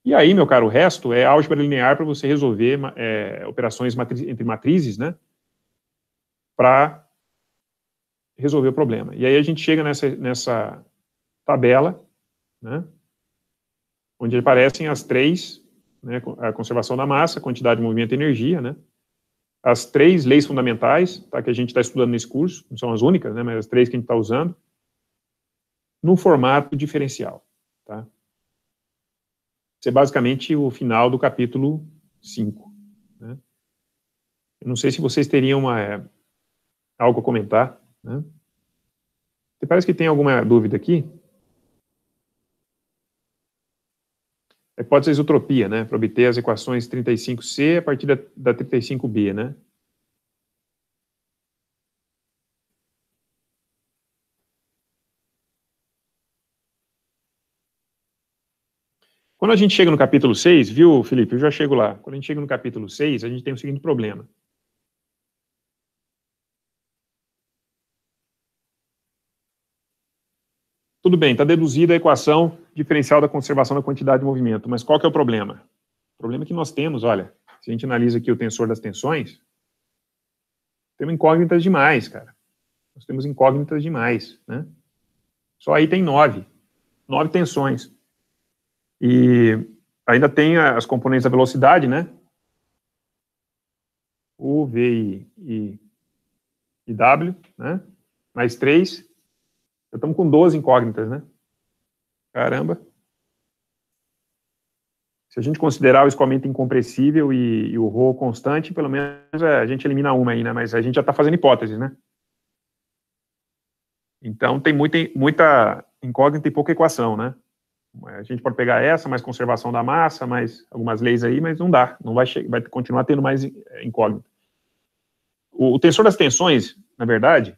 Speaker 1: E aí, meu caro, o resto é álgebra linear para você resolver é, operações matri entre matrizes, né? Para resolver o problema. E aí a gente chega nessa, nessa tabela, né, onde aparecem as três, né, a conservação da massa, quantidade, movimento e energia, né, as três leis fundamentais tá, que a gente está estudando nesse curso, não são as únicas, né, mas as três que a gente está usando, no formato diferencial. Tá? Isso é basicamente o final do capítulo 5. Né? Eu não sei se vocês teriam uma, é, algo a comentar. Né? parece que tem alguma dúvida aqui? a é, hipótese isotropia, né, para obter as equações 35C a partir da, da 35B, né? Quando a gente chega no capítulo 6, viu, Felipe? Eu já chego lá. Quando a gente chega no capítulo 6, a gente tem o seguinte problema. Tudo bem, está deduzida a equação diferencial da conservação da quantidade de movimento, mas qual que é o problema? O problema é que nós temos, olha, se a gente analisa aqui o tensor das tensões, temos incógnitas demais, cara. Nós temos incógnitas demais, né? Só aí tem nove, nove tensões. E ainda tem as componentes da velocidade, né? U, V e, e, e W, né? Mais três, já estamos com 12 incógnitas, né? Caramba. Se a gente considerar o escoamento incompressível e, e o RO constante, pelo menos é, a gente elimina uma aí, né? Mas a gente já está fazendo hipóteses, né? Então tem muita, muita incógnita e pouca equação, né? A gente pode pegar essa, mais conservação da massa, mais algumas leis aí, mas não dá, não vai, vai continuar tendo mais é, incógnita. O, o tensor das tensões, na verdade,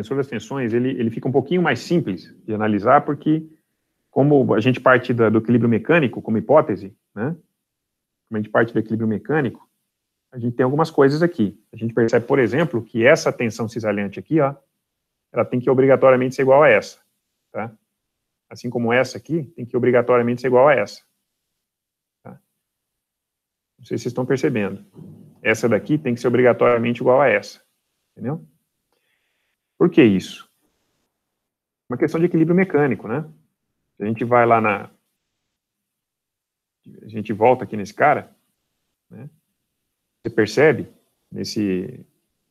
Speaker 1: tensor das tensões, ele, ele fica um pouquinho mais simples de analisar, porque como a gente parte da, do equilíbrio mecânico como hipótese, né? Como a gente parte do equilíbrio mecânico, a gente tem algumas coisas aqui. A gente percebe, por exemplo, que essa tensão cisalhante aqui, ó, ela tem que obrigatoriamente ser igual a essa, tá? Assim como essa aqui, tem que obrigatoriamente ser igual a essa. Tá? Não sei se vocês estão percebendo. Essa daqui tem que ser obrigatoriamente igual a essa, entendeu? Por que isso? Uma questão de equilíbrio mecânico, né? A gente vai lá na. A gente volta aqui nesse cara, né? Você percebe nesse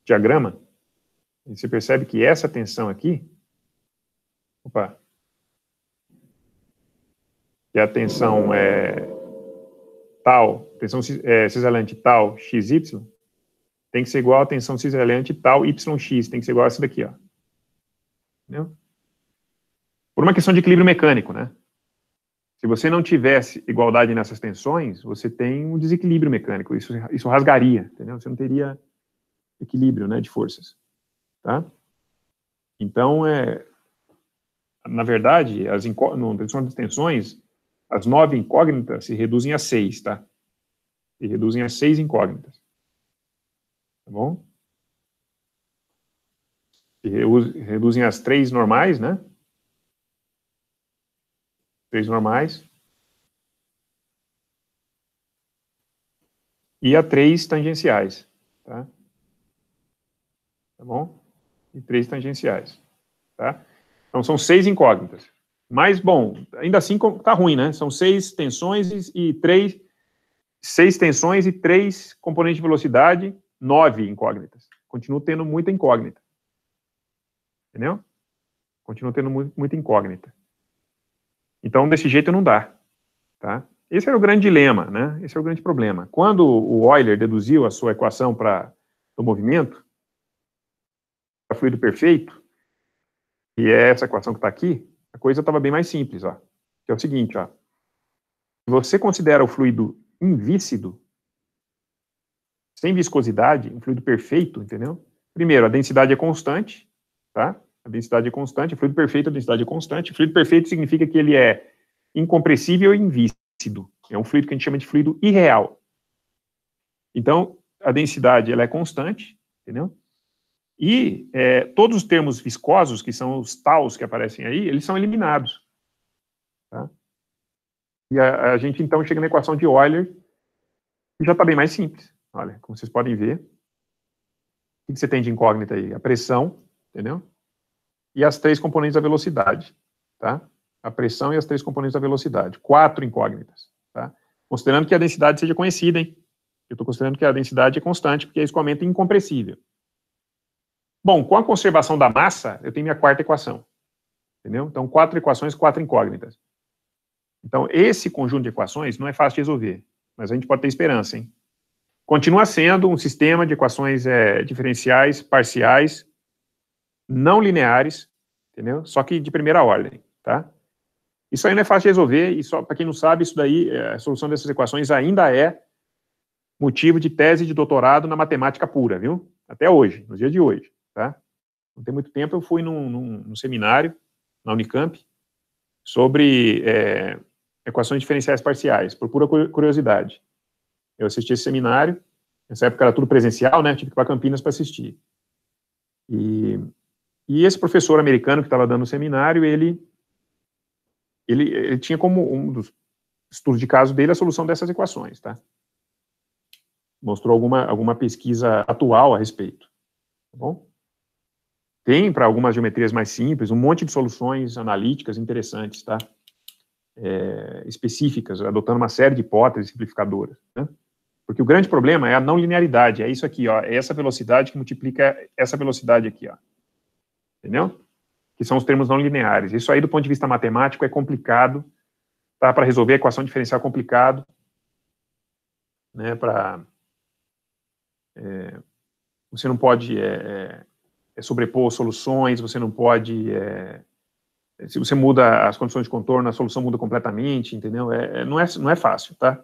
Speaker 1: diagrama, você percebe que essa tensão aqui, opa, que a tensão é tal, tensão é, cisalante tal, xy, tem que ser igual a tensão cisrelante tal yx, tem que ser igual a essa daqui, ó. Entendeu? Por uma questão de equilíbrio mecânico, né? Se você não tivesse igualdade nessas tensões, você tem um desequilíbrio mecânico, isso, isso rasgaria, entendeu? Você não teria equilíbrio, né, de forças, tá? Então, é, na verdade, as no, das tensões, as nove incógnitas se reduzem a seis, tá? Se reduzem a seis incógnitas. Tá bom? E reduzem as três normais, né? Três normais. E a três tangenciais, tá? Tá bom? E três tangenciais, tá? Então, são seis incógnitas. Mas, bom, ainda assim tá ruim, né? São seis tensões e três, seis tensões e três componentes de velocidade nove incógnitas. Continuo tendo muita incógnita. Entendeu? Continuo tendo muita incógnita. Então, desse jeito não dá. Tá? Esse era o grande dilema, né? Esse é o grande problema. Quando o Euler deduziu a sua equação para o movimento, para fluido perfeito, e é essa equação que está aqui, a coisa estava bem mais simples, ó. Que é o seguinte, ó. Se você considera o fluido invícido, sem viscosidade, um fluido perfeito, entendeu? Primeiro, a densidade é constante, tá? A densidade é constante, fluido perfeito, a densidade é constante. Fluido perfeito significa que ele é incompressível e invícido. É um fluido que a gente chama de fluido irreal. Então, a densidade ela é constante, entendeu? E é, todos os termos viscosos, que são os taus que aparecem aí, eles são eliminados. Tá? E a, a gente, então, chega na equação de Euler, que já está bem mais simples. Olha, como vocês podem ver, o que você tem de incógnita aí? A pressão, entendeu? E as três componentes da velocidade, tá? A pressão e as três componentes da velocidade. Quatro incógnitas, tá? Considerando que a densidade seja conhecida, hein? Eu estou considerando que a densidade é constante, porque isso é escoamento incompressível. Bom, com a conservação da massa, eu tenho minha quarta equação. Entendeu? Então, quatro equações, quatro incógnitas. Então, esse conjunto de equações não é fácil de resolver, mas a gente pode ter esperança, hein? Continua sendo um sistema de equações é, diferenciais, parciais, não lineares, entendeu? Só que de primeira ordem, tá? Isso aí não é fácil de resolver, e só para quem não sabe, isso daí, é, a solução dessas equações ainda é motivo de tese de doutorado na matemática pura, viu? Até hoje, no dia de hoje, tá? Não tem muito tempo eu fui num, num, num seminário na Unicamp sobre é, equações diferenciais parciais, por pura curiosidade. Eu assisti esse seminário, nessa época era tudo presencial, né? Tive que ir para Campinas para assistir. E, e esse professor americano que estava dando o seminário, ele, ele, ele tinha como um dos estudos de caso dele a solução dessas equações, tá? Mostrou alguma, alguma pesquisa atual a respeito, tá bom? Tem para algumas geometrias mais simples um monte de soluções analíticas interessantes, tá? É, específicas, adotando uma série de hipóteses simplificadoras. Né? Porque o grande problema é a não linearidade, é isso aqui, ó, é essa velocidade que multiplica essa velocidade aqui, ó. Entendeu? Que são os termos não lineares. Isso aí, do ponto de vista matemático, é complicado, tá? Para resolver a equação diferencial é complicado, né? Para é, você não pode é, é, é, sobrepor soluções, você não pode é, se você muda as condições de contorno, a solução muda completamente, entendeu? É, é não, é, não é fácil, tá?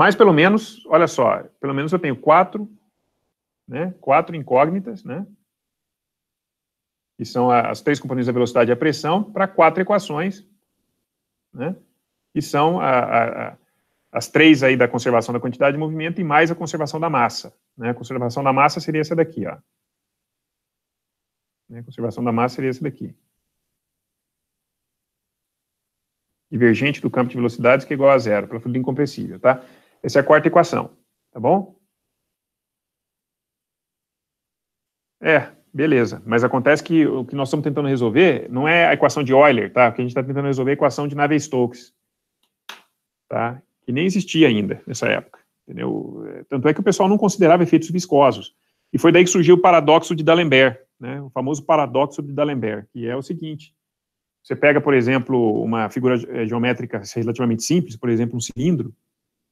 Speaker 1: Mas pelo menos, olha só, pelo menos eu tenho quatro, né, quatro incógnitas, né, que são as três componentes da velocidade e a pressão, para quatro equações, né, que são a, a, a, as três aí da conservação da quantidade de movimento e mais a conservação da massa. Né, a conservação da massa seria essa daqui, ó. Né, a conservação da massa seria essa daqui. Divergente do campo de velocidades que é igual a zero, para fluido incompressível, tá? Essa é a quarta equação, tá bom? É, beleza. Mas acontece que o que nós estamos tentando resolver não é a equação de Euler, tá? O que a gente está tentando resolver é a equação de Navier-Stokes, tá? Que nem existia ainda nessa época, entendeu? Tanto é que o pessoal não considerava efeitos viscosos. E foi daí que surgiu o paradoxo de D'Alembert, né? O famoso paradoxo de D'Alembert, que é o seguinte. Você pega, por exemplo, uma figura eh, geométrica relativamente simples, por exemplo, um cilindro,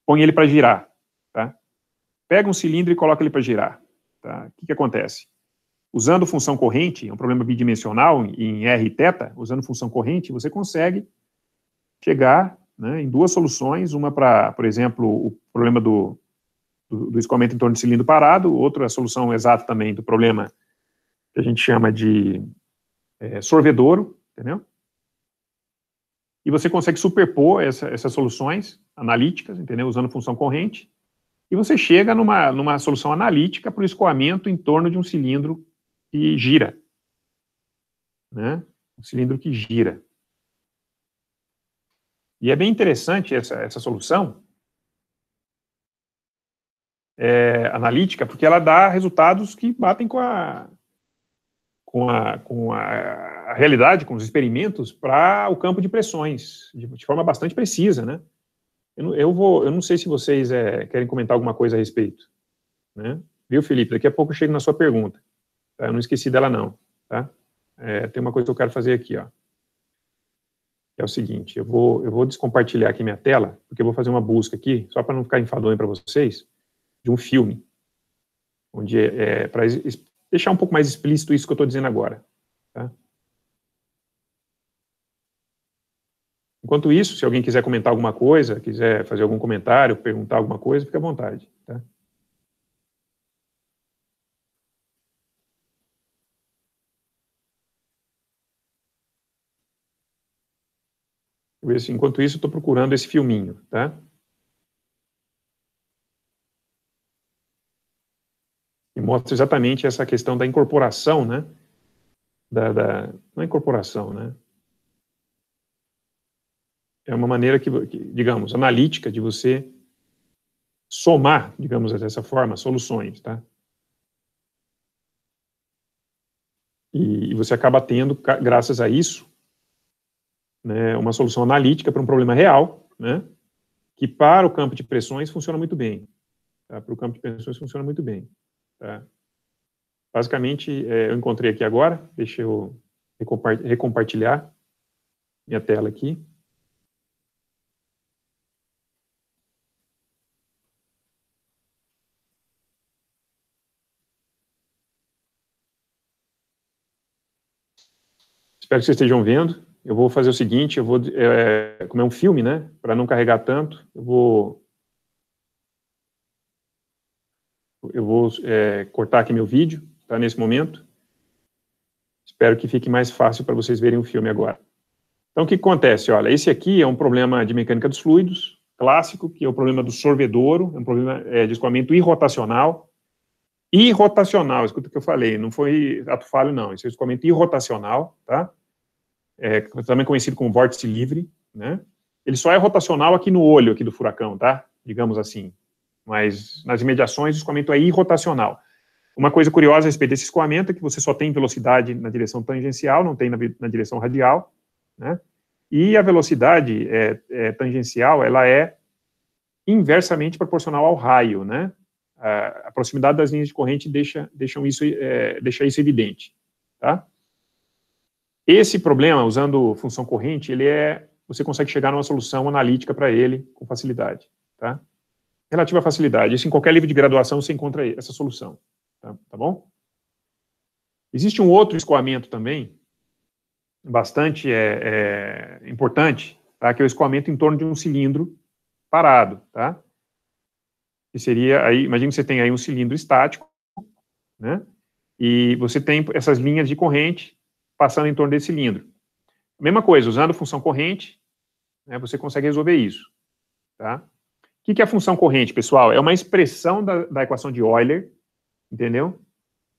Speaker 1: põe ele para girar. Tá? Pega um cilindro e coloca ele para girar. Tá? O que, que acontece? Usando função corrente, é um problema bidimensional em R θ, usando função corrente, você consegue chegar né, em duas soluções, uma para, por exemplo, o problema do, do, do escoamento em torno de cilindro parado, outra a solução exata também do problema que a gente chama de é, sorvedouro, entendeu? e você consegue superpor essa, essas soluções analíticas, entendeu? Usando função corrente, e você chega numa, numa solução analítica para o escoamento em torno de um cilindro que gira. Né? Um cilindro que gira. E é bem interessante essa, essa solução é, analítica, porque ela dá resultados que batem com a, com a, com a realidade, com os experimentos, para o campo de pressões, de, de forma bastante precisa, né? Eu, eu, vou, eu não sei se vocês é, querem comentar alguma coisa a respeito, né? Viu, Felipe? Daqui a pouco eu chego na sua pergunta. Tá? Eu não esqueci dela, não, tá? É, tem uma coisa que eu quero fazer aqui, ó. É o seguinte, eu vou, eu vou descompartilhar aqui minha tela, porque eu vou fazer uma busca aqui, só para não ficar enfadonho para vocês, de um filme, onde é, é para deixar um pouco mais explícito isso que eu estou dizendo agora, tá? Enquanto isso, se alguém quiser comentar alguma coisa, quiser fazer algum comentário, perguntar alguma coisa, fique à vontade. Tá? Enquanto isso, estou procurando esse filminho, tá? E mostra exatamente essa questão da incorporação, né? Da, da, não é incorporação, né? é uma maneira que, digamos, analítica de você somar, digamos dessa forma, soluções, tá? E, e você acaba tendo, graças a isso, né, uma solução analítica para um problema real, né? Que para o campo de pressões funciona muito bem. Tá? Para o campo de pressões funciona muito bem. Tá? Basicamente, é, eu encontrei aqui agora, deixa eu recompartilhar minha tela aqui. Espero que vocês estejam vendo. Eu vou fazer o seguinte, eu vou, é, como é um filme, né, para não carregar tanto, eu vou, eu vou é, cortar aqui meu vídeo, tá, nesse momento. Espero que fique mais fácil para vocês verem o filme agora. Então, o que acontece? Olha, esse aqui é um problema de mecânica dos fluidos, clássico, que é o problema do sorvedouro, é um problema é, de escoamento irrotacional, irrotacional, escuta o que eu falei, não foi ato falho, não, isso é escoamento irrotacional, tá? É, também conhecido como vórtice livre, né? Ele só é rotacional aqui no olho aqui do furacão, tá? Digamos assim. Mas nas imediações o escoamento é irrotacional. Uma coisa curiosa a respeito desse escoamento é que você só tem velocidade na direção tangencial, não tem na, na direção radial, né? E a velocidade é, é, tangencial, ela é inversamente proporcional ao raio, né? a proximidade das linhas de corrente deixa, deixam isso, é, deixa isso evidente. Tá? Esse problema, usando função corrente, ele é, você consegue chegar numa solução analítica para ele com facilidade. Tá? Relativa facilidade. Isso em qualquer livro de graduação você encontra essa solução. Tá, tá bom? Existe um outro escoamento também, bastante é, é importante, tá? que é o escoamento em torno de um cilindro parado. Tá? que seria aí, imagina que você tem aí um cilindro estático, né? E você tem essas linhas de corrente passando em torno desse cilindro. Mesma coisa, usando função corrente, né, você consegue resolver isso. Tá? O que, é a função corrente, pessoal? É uma expressão da, da equação de Euler, entendeu?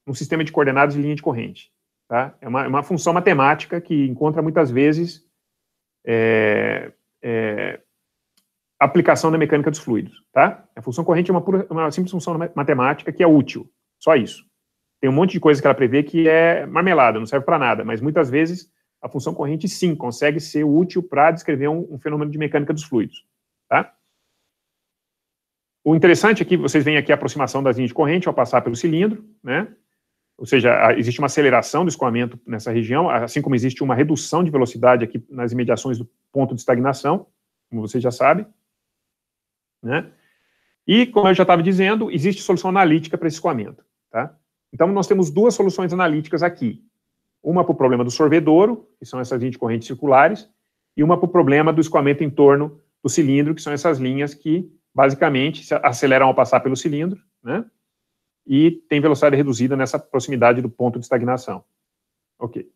Speaker 1: Um sistema de coordenadas de linha de corrente. Tá? É uma, é uma função matemática que encontra muitas vezes é, é, aplicação da mecânica dos fluidos, tá? A função corrente é uma, pura, uma simples função matemática que é útil, só isso. Tem um monte de coisa que ela prevê que é marmelada, não serve para nada, mas muitas vezes a função corrente sim consegue ser útil para descrever um, um, fenômeno de mecânica dos fluidos, tá? O interessante é que vocês veem aqui a aproximação das linhas de corrente ao passar pelo cilindro, né? Ou seja, existe uma aceleração do escoamento nessa região, assim como existe uma redução de velocidade aqui nas imediações do ponto de estagnação, como vocês já sabem. Né? E, como eu já estava dizendo, existe solução analítica para esse escoamento. Tá? Então, nós temos duas soluções analíticas aqui. Uma para o problema do sorvedouro, que são essas 20 correntes circulares, e uma para o problema do escoamento em torno do cilindro, que são essas linhas que, basicamente, se aceleram ao passar pelo cilindro, né? e tem velocidade reduzida nessa proximidade do ponto de estagnação. Ok.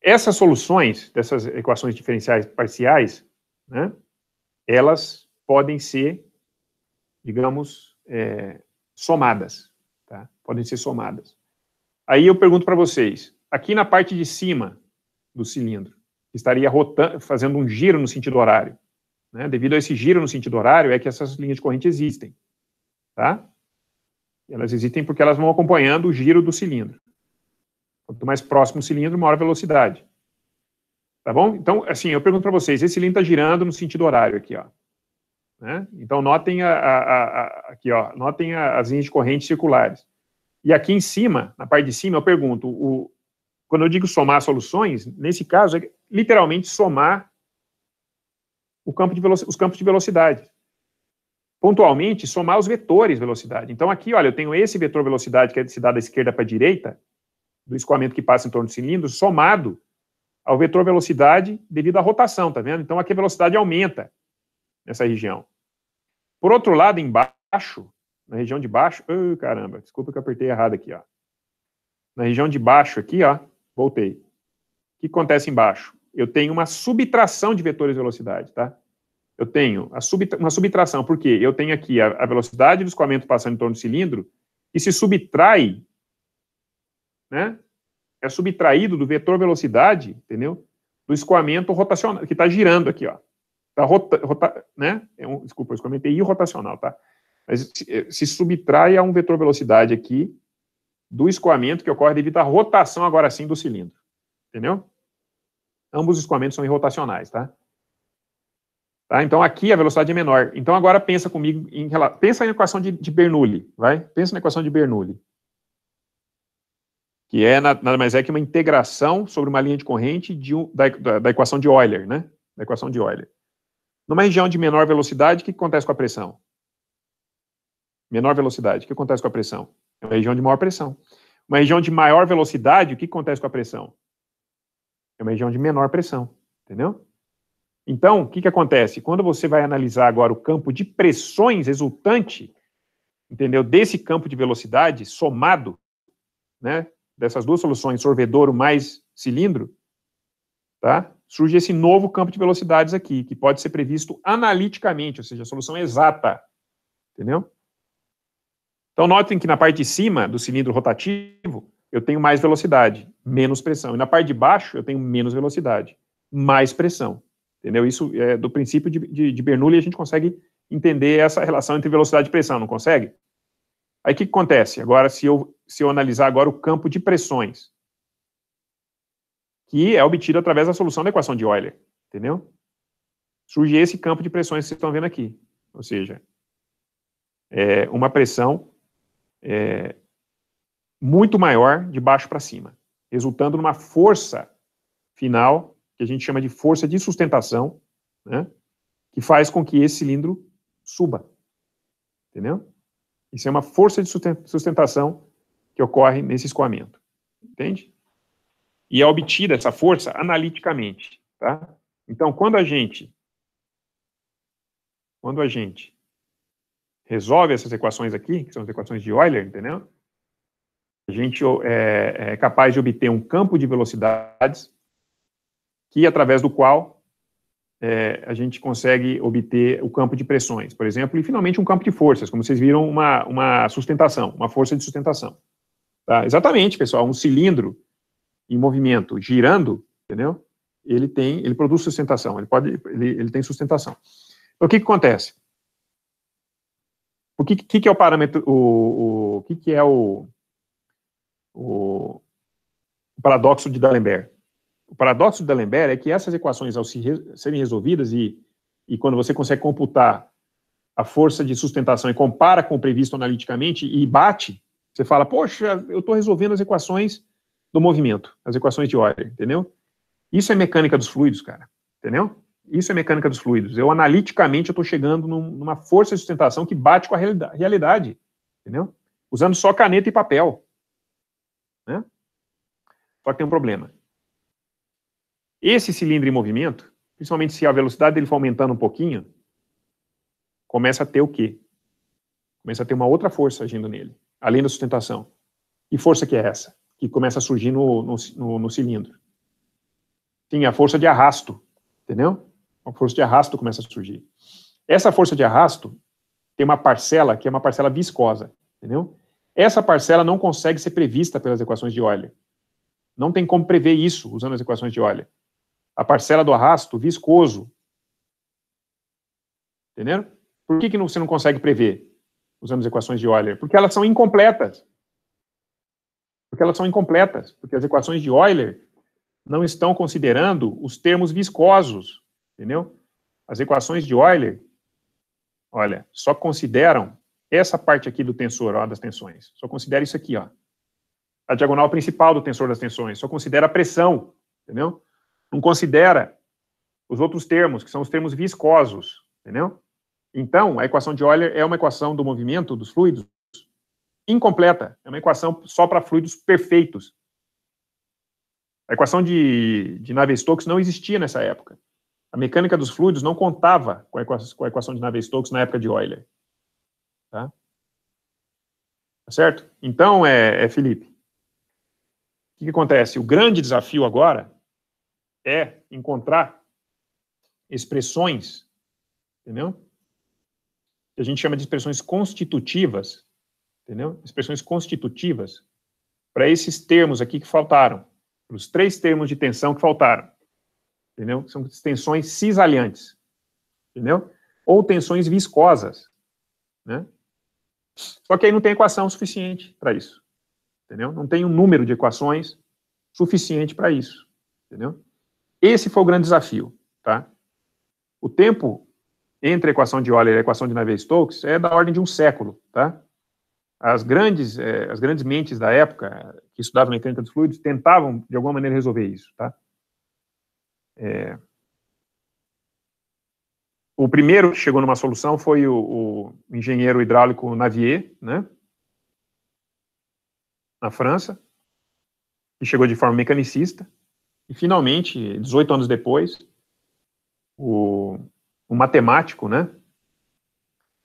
Speaker 1: Essas soluções, dessas equações diferenciais parciais, né, elas podem ser, digamos, é, somadas. Tá? Podem ser somadas. Aí eu pergunto para vocês, aqui na parte de cima do cilindro, estaria rotando, fazendo um giro no sentido horário. Né? Devido a esse giro no sentido horário, é que essas linhas de corrente existem. Tá? Elas existem porque elas vão acompanhando o giro do cilindro. Quanto mais próximo o cilindro, maior a velocidade. Tá bom? Então, assim, eu pergunto para vocês, esse cilindro está girando no sentido horário aqui, ó. Né? Então, notem a, a, a, aqui, ó, notem as linhas de corrente circulares. E aqui em cima, na parte de cima, eu pergunto, o, quando eu digo somar soluções, nesse caso, é literalmente somar campo os campos de velocidade. Pontualmente, somar os vetores velocidade. Então, aqui, olha, eu tenho esse vetor velocidade que é se dá da esquerda para a direita, do escoamento que passa em torno do cilindro, somado ao vetor velocidade devido à rotação, tá vendo? Então, aqui a velocidade aumenta nessa região. Por outro lado, embaixo, na região de baixo, oh, caramba, desculpa que eu apertei errado aqui, ó. Na região de baixo aqui, ó, voltei. O que acontece embaixo? Eu tenho uma subtração de vetores de velocidade, tá? Eu tenho subtra uma subtração, porque eu tenho aqui a, a velocidade do escoamento passando em torno do cilindro, e se subtrai, né? É subtraído do vetor velocidade, entendeu? Do escoamento rotacional, que está girando aqui, ó. Tá rota, rota, né? É um, desculpa, eu comentei irrotacional, tá? Mas se, eh, se subtrai a um vetor velocidade aqui do escoamento que ocorre devido à rotação, agora sim, do cilindro. Entendeu? Ambos os escoamentos são irrotacionais, tá? Tá? Então, aqui a velocidade é menor. Então, agora pensa comigo, em, pensa na equação de, de, Bernoulli, vai? Pensa na equação de Bernoulli. Que é, nada mais é que uma integração sobre uma linha de corrente de, da, da, da equação de Euler, né? Da equação de Euler. Numa região de menor velocidade, o que acontece com a pressão? Menor velocidade, o que acontece com a pressão? É uma região de maior pressão. Uma região de maior velocidade, o que acontece com a pressão? É uma região de menor pressão, entendeu? Então, o que, que acontece? Quando você vai analisar agora o campo de pressões resultante, entendeu, desse campo de velocidade somado, né, dessas duas soluções, sorvedouro mais cilindro, tá? surge esse novo campo de velocidades aqui, que pode ser previsto analiticamente, ou seja, a solução é exata. Entendeu? Então, notem que na parte de cima do cilindro rotativo, eu tenho mais velocidade, menos pressão. E na parte de baixo, eu tenho menos velocidade, mais pressão. Entendeu? Isso é do princípio de, de, de Bernoulli, a gente consegue entender essa relação entre velocidade e pressão, não consegue? Aí o que, que acontece? Agora, se eu, se eu analisar agora o campo de pressões, que é obtido através da solução da equação de Euler, entendeu? Surge esse campo de pressões que vocês estão vendo aqui, ou seja, é uma pressão é, muito maior de baixo para cima, resultando numa força final, que a gente chama de força de sustentação, né, que faz com que esse cilindro suba, entendeu? Isso é uma força de sustentação que ocorre nesse escoamento, entende? e é obtida essa força analiticamente, tá? Então, quando a gente quando a gente resolve essas equações aqui, que são as equações de Euler, entendeu? A gente é, é capaz de obter um campo de velocidades que, através do qual é, a gente consegue obter o campo de pressões, por exemplo, e finalmente um campo de forças, como vocês viram, uma, uma sustentação, uma força de sustentação. Tá? Exatamente, pessoal, um cilindro em movimento, girando, entendeu? Ele tem, ele produz sustentação, ele pode, ele, ele tem sustentação. Então, o que, que acontece? O que, que, que é o parâmetro, o, o, o que, que é o, o, o paradoxo de D'Alembert? O paradoxo de D'Alembert é que essas equações, ao se re, serem resolvidas e, e quando você consegue computar a força de sustentação e compara com o previsto analiticamente e bate, você fala, poxa, eu estou resolvendo as equações do movimento, as equações de Euler, entendeu? Isso é mecânica dos fluidos, cara, entendeu? Isso é mecânica dos fluidos. Eu, analiticamente, estou chegando num, numa força de sustentação que bate com a realida realidade, entendeu? Usando só caneta e papel, né? Só que tem um problema. Esse cilindro em movimento, principalmente se a velocidade dele for aumentando um pouquinho, começa a ter o quê? Começa a ter uma outra força agindo nele, além da sustentação. E força que é essa? que começa a surgir no, no, no, no cilindro. Sim, a força de arrasto, entendeu? A força de arrasto começa a surgir. Essa força de arrasto tem uma parcela que é uma parcela viscosa, entendeu? Essa parcela não consegue ser prevista pelas equações de Euler. Não tem como prever isso usando as equações de Euler. A parcela do arrasto viscoso. Entenderam? Por que, que você não consegue prever usando as equações de Euler? Porque elas são incompletas porque elas são incompletas, porque as equações de Euler não estão considerando os termos viscosos, entendeu? As equações de Euler, olha, só consideram essa parte aqui do tensor ó, das tensões, só considera isso aqui, ó. A diagonal principal do tensor das tensões, só considera a pressão, entendeu? Não considera os outros termos, que são os termos viscosos, entendeu? Então, a equação de Euler é uma equação do movimento dos fluidos incompleta, é uma equação só para fluidos perfeitos. A equação de, de Navier-Stokes não existia nessa época. A mecânica dos fluidos não contava com a equação, com a equação de Navier-Stokes na época de Euler. Tá? tá certo? Então, é, é Felipe, o que, que acontece? O grande desafio agora é encontrar expressões, entendeu? Que a gente chama de expressões constitutivas entendeu? Expressões constitutivas para esses termos aqui que faltaram, para os três termos de tensão que faltaram, entendeu? São tensões cisalhantes, entendeu? Ou tensões viscosas, né? Só que aí não tem equação suficiente para isso, entendeu? Não tem um número de equações suficiente para isso, entendeu? Esse foi o grande desafio, tá? O tempo entre a equação de Euler e a equação de Navier-Stokes é da ordem de um século, tá? as grandes, eh, as grandes mentes da época que estudavam mecânica dos fluidos tentavam, de alguma maneira, resolver isso. Tá? É... O primeiro que chegou numa solução foi o, o engenheiro hidráulico Navier, né? na França, que chegou de forma mecanicista. E, finalmente, 18 anos depois, o, o matemático, né?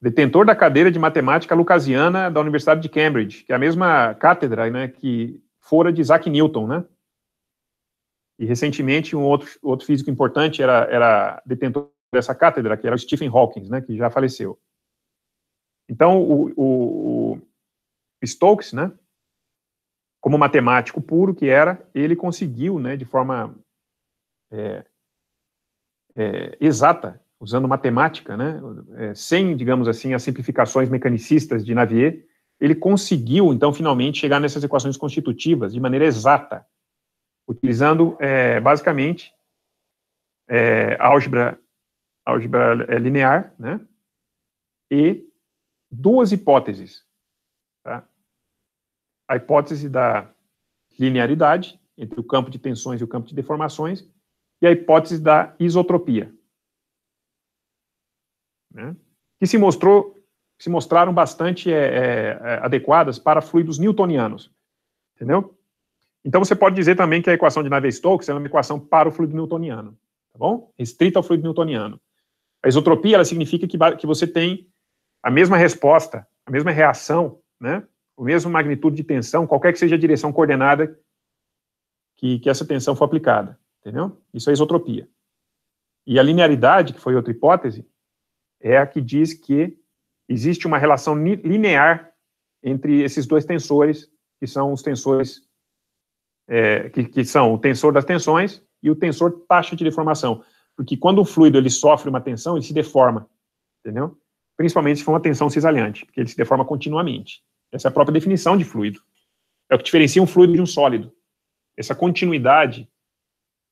Speaker 1: detentor da cadeira de matemática lucasiana da Universidade de Cambridge, que é a mesma cátedra né, que fora de Isaac Newton, né? E recentemente um outro, outro físico importante era, era detentor dessa cátedra, que era o Stephen Hawking, né, que já faleceu. Então, o, o, o Stokes, né, como matemático puro que era, ele conseguiu, né, de forma é, é, exata, usando matemática, né, é, sem, digamos assim, as simplificações mecanicistas de Navier, ele conseguiu, então, finalmente, chegar nessas equações constitutivas de maneira exata, utilizando, é, basicamente, é, álgebra, álgebra é, linear, né, e duas hipóteses. Tá? A hipótese da linearidade, entre o campo de tensões e o campo de deformações, e a hipótese da isotropia né, que se mostrou se mostraram bastante é, é, é, adequadas para fluidos newtonianos, entendeu? Então você pode dizer também que a equação de Navier-Stokes é uma equação para o fluido newtoniano, tá bom? Restrita ao fluido newtoniano. A isotropia ela significa que, que você tem a mesma resposta, a mesma reação, né? O mesmo magnitude de tensão, qualquer que seja a direção coordenada que, que essa tensão for aplicada, entendeu? Isso é isotropia. E a linearidade, que foi outra hipótese, é a que diz que existe uma relação linear entre esses dois tensores, que são os tensores, é, que, que são o tensor das tensões e o tensor taxa de deformação. Porque quando o fluido ele sofre uma tensão, ele se deforma, entendeu? Principalmente se for uma tensão cisalhante, porque ele se deforma continuamente. Essa é a própria definição de fluido. É o que diferencia um fluido de um sólido. Essa continuidade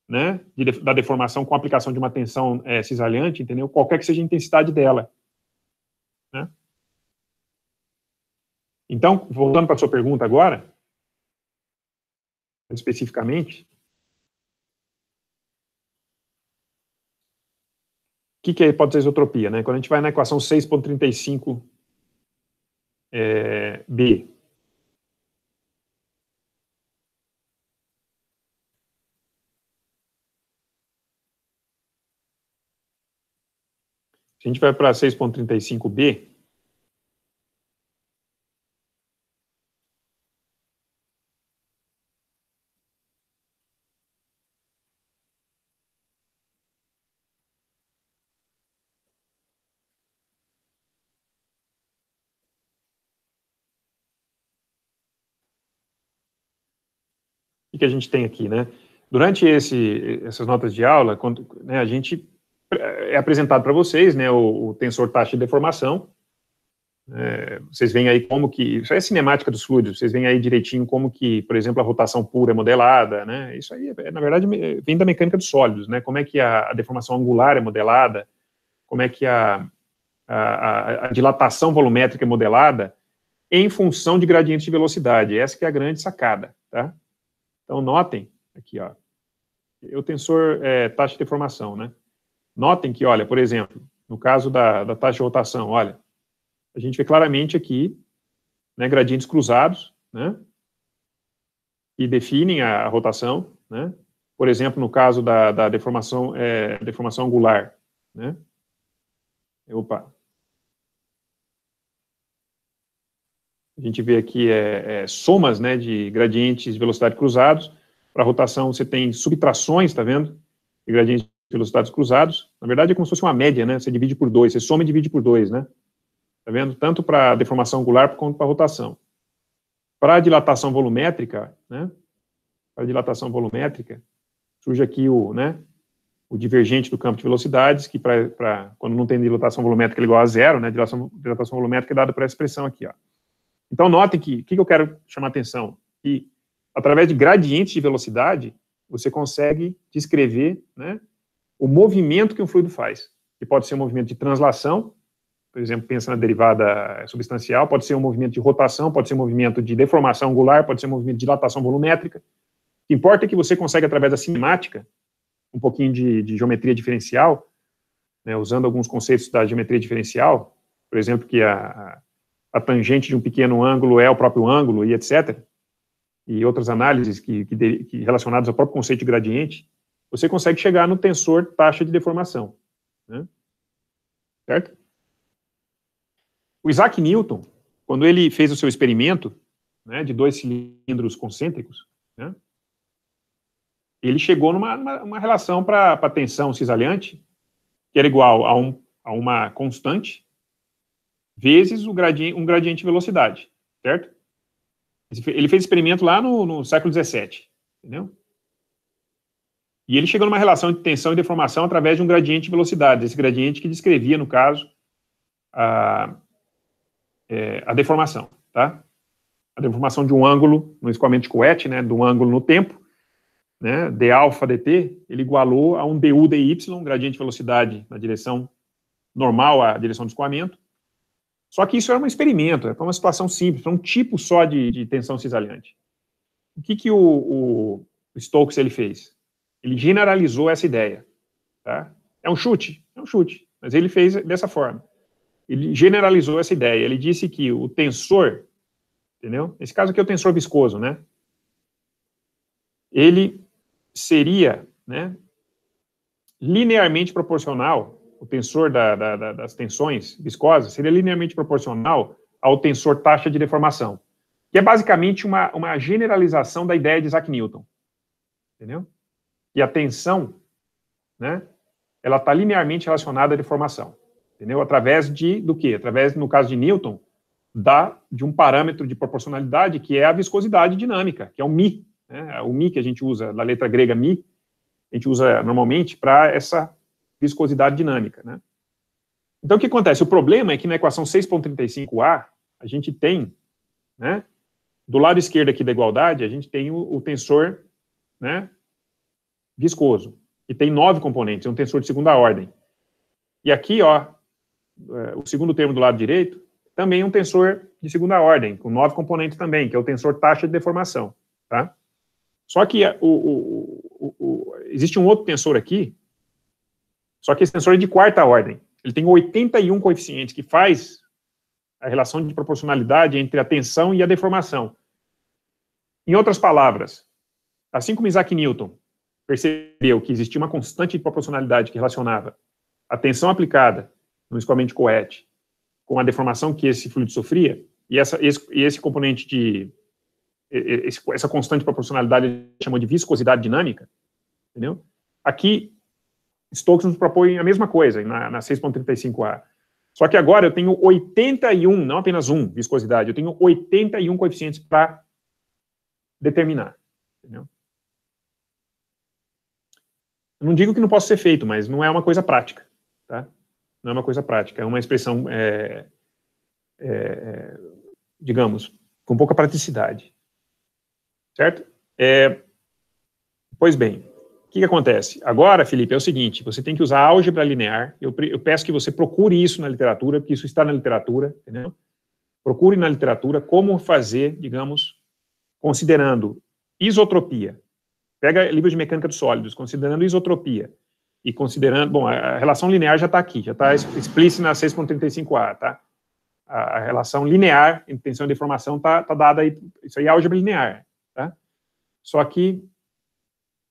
Speaker 1: né, de, da deformação com aplicação de uma tensão é, cisalhante, entendeu? Qualquer que seja a intensidade dela. Né? Então, voltando para a sua pergunta agora, especificamente, o que, que é hipótese de isotropia? Né? Quando a gente vai na equação 6.35 é, B, A gente vai para 6.35b. que a gente tem aqui, né? Durante esse, essas notas de aula, quando, né, a gente é apresentado para vocês, né, o, o, tensor taxa de deformação. É, vocês veem aí como que, isso é cinemática dos fluidos, vocês veem aí direitinho como que, por exemplo, a rotação pura é modelada, né, isso aí, é, na verdade, vem da mecânica dos sólidos, né, como é que a, a deformação angular é modelada, como é que a, a, a dilatação volumétrica é modelada em função de gradientes de velocidade, essa que é a grande sacada, tá? Então, notem aqui, ó, o tensor é, taxa de deformação, né, Notem que, olha, por exemplo, no caso da, da taxa de rotação, olha, a gente vê claramente aqui né, gradientes cruzados, né, que definem a, a rotação, né, por exemplo, no caso da, da deformação, é, deformação angular, né? Opa. A gente vê aqui é, é, somas né, de gradientes de velocidade cruzados. Para rotação, você tem subtrações, tá vendo? De gradientes velocidades cruzados. Na verdade, é como se fosse uma média, né? Você divide por dois, você soma e divide por dois, né? Tá vendo? Tanto para deformação angular quanto para rotação. Para dilatação volumétrica, né? Para dilatação volumétrica, surge aqui o, né? O divergente do campo de velocidades, que para quando não tem dilatação volumétrica é igual a zero, né? Dilatação, dilatação volumétrica é dada por essa expressão aqui, ó. Então, notem que, o que, que eu quero chamar a atenção? Que, através de gradientes de velocidade, você consegue descrever, né? o movimento que um fluido faz, que pode ser um movimento de translação, por exemplo, pensa na derivada substancial, pode ser um movimento de rotação, pode ser um movimento de deformação angular, pode ser um movimento de dilatação volumétrica. O que importa é que você consegue, através da cinemática, um pouquinho de, de geometria diferencial, né, usando alguns conceitos da geometria diferencial, por exemplo, que a, a tangente de um pequeno ângulo é o próprio ângulo e etc., e outras análises que, que, que relacionadas ao próprio conceito de gradiente, você consegue chegar no tensor taxa de deformação. Né? Certo? O Isaac Newton, quando ele fez o seu experimento né, de dois cilindros concêntricos, né, ele chegou numa uma, uma relação para a tensão cisalhante, que era igual a, um, a uma constante, vezes o gradiente, um gradiente de velocidade, certo? Ele fez experimento lá no, no século XVII, entendeu? E ele chegou numa relação de tensão e deformação através de um gradiente de velocidade, esse gradiente que descrevia, no caso, a, é, a deformação, tá? A deformação de um ângulo, no escoamento de coete, né, de um ângulo no tempo, né, d alfa dt, ele igualou a um du dy, um gradiente de velocidade na direção normal à direção do escoamento. Só que isso era um experimento, era uma situação simples, era um tipo só de, de tensão cisalhante. O que, que o, o Stokes ele fez? Ele generalizou essa ideia. Tá? É um chute, é um chute, mas ele fez dessa forma. Ele generalizou essa ideia. Ele disse que o tensor, entendeu? Nesse caso aqui é o tensor viscoso, né? Ele seria, né, linearmente proporcional, o tensor da, da, da, das tensões viscosas seria linearmente proporcional ao tensor taxa de deformação, que é basicamente uma, uma generalização da ideia de Isaac Newton. Entendeu? e atenção, né, ela está linearmente relacionada à deformação, entendeu? Através de do que? Através, no caso de Newton, da de um parâmetro de proporcionalidade que é a viscosidade dinâmica, que é o μ, né? É o μ que a gente usa da letra grega μ, a gente usa normalmente para essa viscosidade dinâmica, né? Então, o que acontece? O problema é que na equação 6.35a, a gente tem, né, do lado esquerdo aqui da igualdade, a gente tem o, o tensor, né, viscoso. E tem nove componentes, é um tensor de segunda ordem. E aqui, ó, é, o segundo termo do lado direito, também é um tensor de segunda ordem, com nove componentes também, que é o tensor taxa de deformação, tá? Só que é, o, o, o, existe um outro tensor aqui, só que esse tensor é de quarta ordem. Ele tem 81 coeficientes que faz a relação de proporcionalidade entre a tensão e a deformação. Em outras palavras, assim como Isaac Newton percebeu que existia uma constante de proporcionalidade que relacionava a tensão aplicada no escoamento de coete com a deformação que esse fluido sofria, e essa, esse, esse componente de. Esse, essa constante proporcionalidade ele chama de viscosidade dinâmica, entendeu? Aqui, Stokes nos propõe a mesma coisa, na, na 6.35a. Só que agora eu tenho 81, não apenas um, viscosidade, eu tenho 81 coeficientes para determinar. Entendeu? não digo que não possa ser feito, mas não é uma coisa prática, tá? Não é uma coisa prática, é uma expressão, é, é, é, digamos, com pouca praticidade, certo? É, pois bem, o que, que, acontece? Agora, Felipe, é o seguinte, você tem que usar álgebra linear, eu, eu peço que você procure isso na literatura, porque isso está na literatura, entendeu? Procure na literatura como fazer, digamos, considerando isotropia, pega livro de mecânica dos sólidos, considerando isotropia e considerando, bom, a relação linear já está aqui, já tá está explícita na 6.35a, tá? A relação linear entre tensão e deformação está tá dada aí, isso aí é álgebra linear, tá? Só que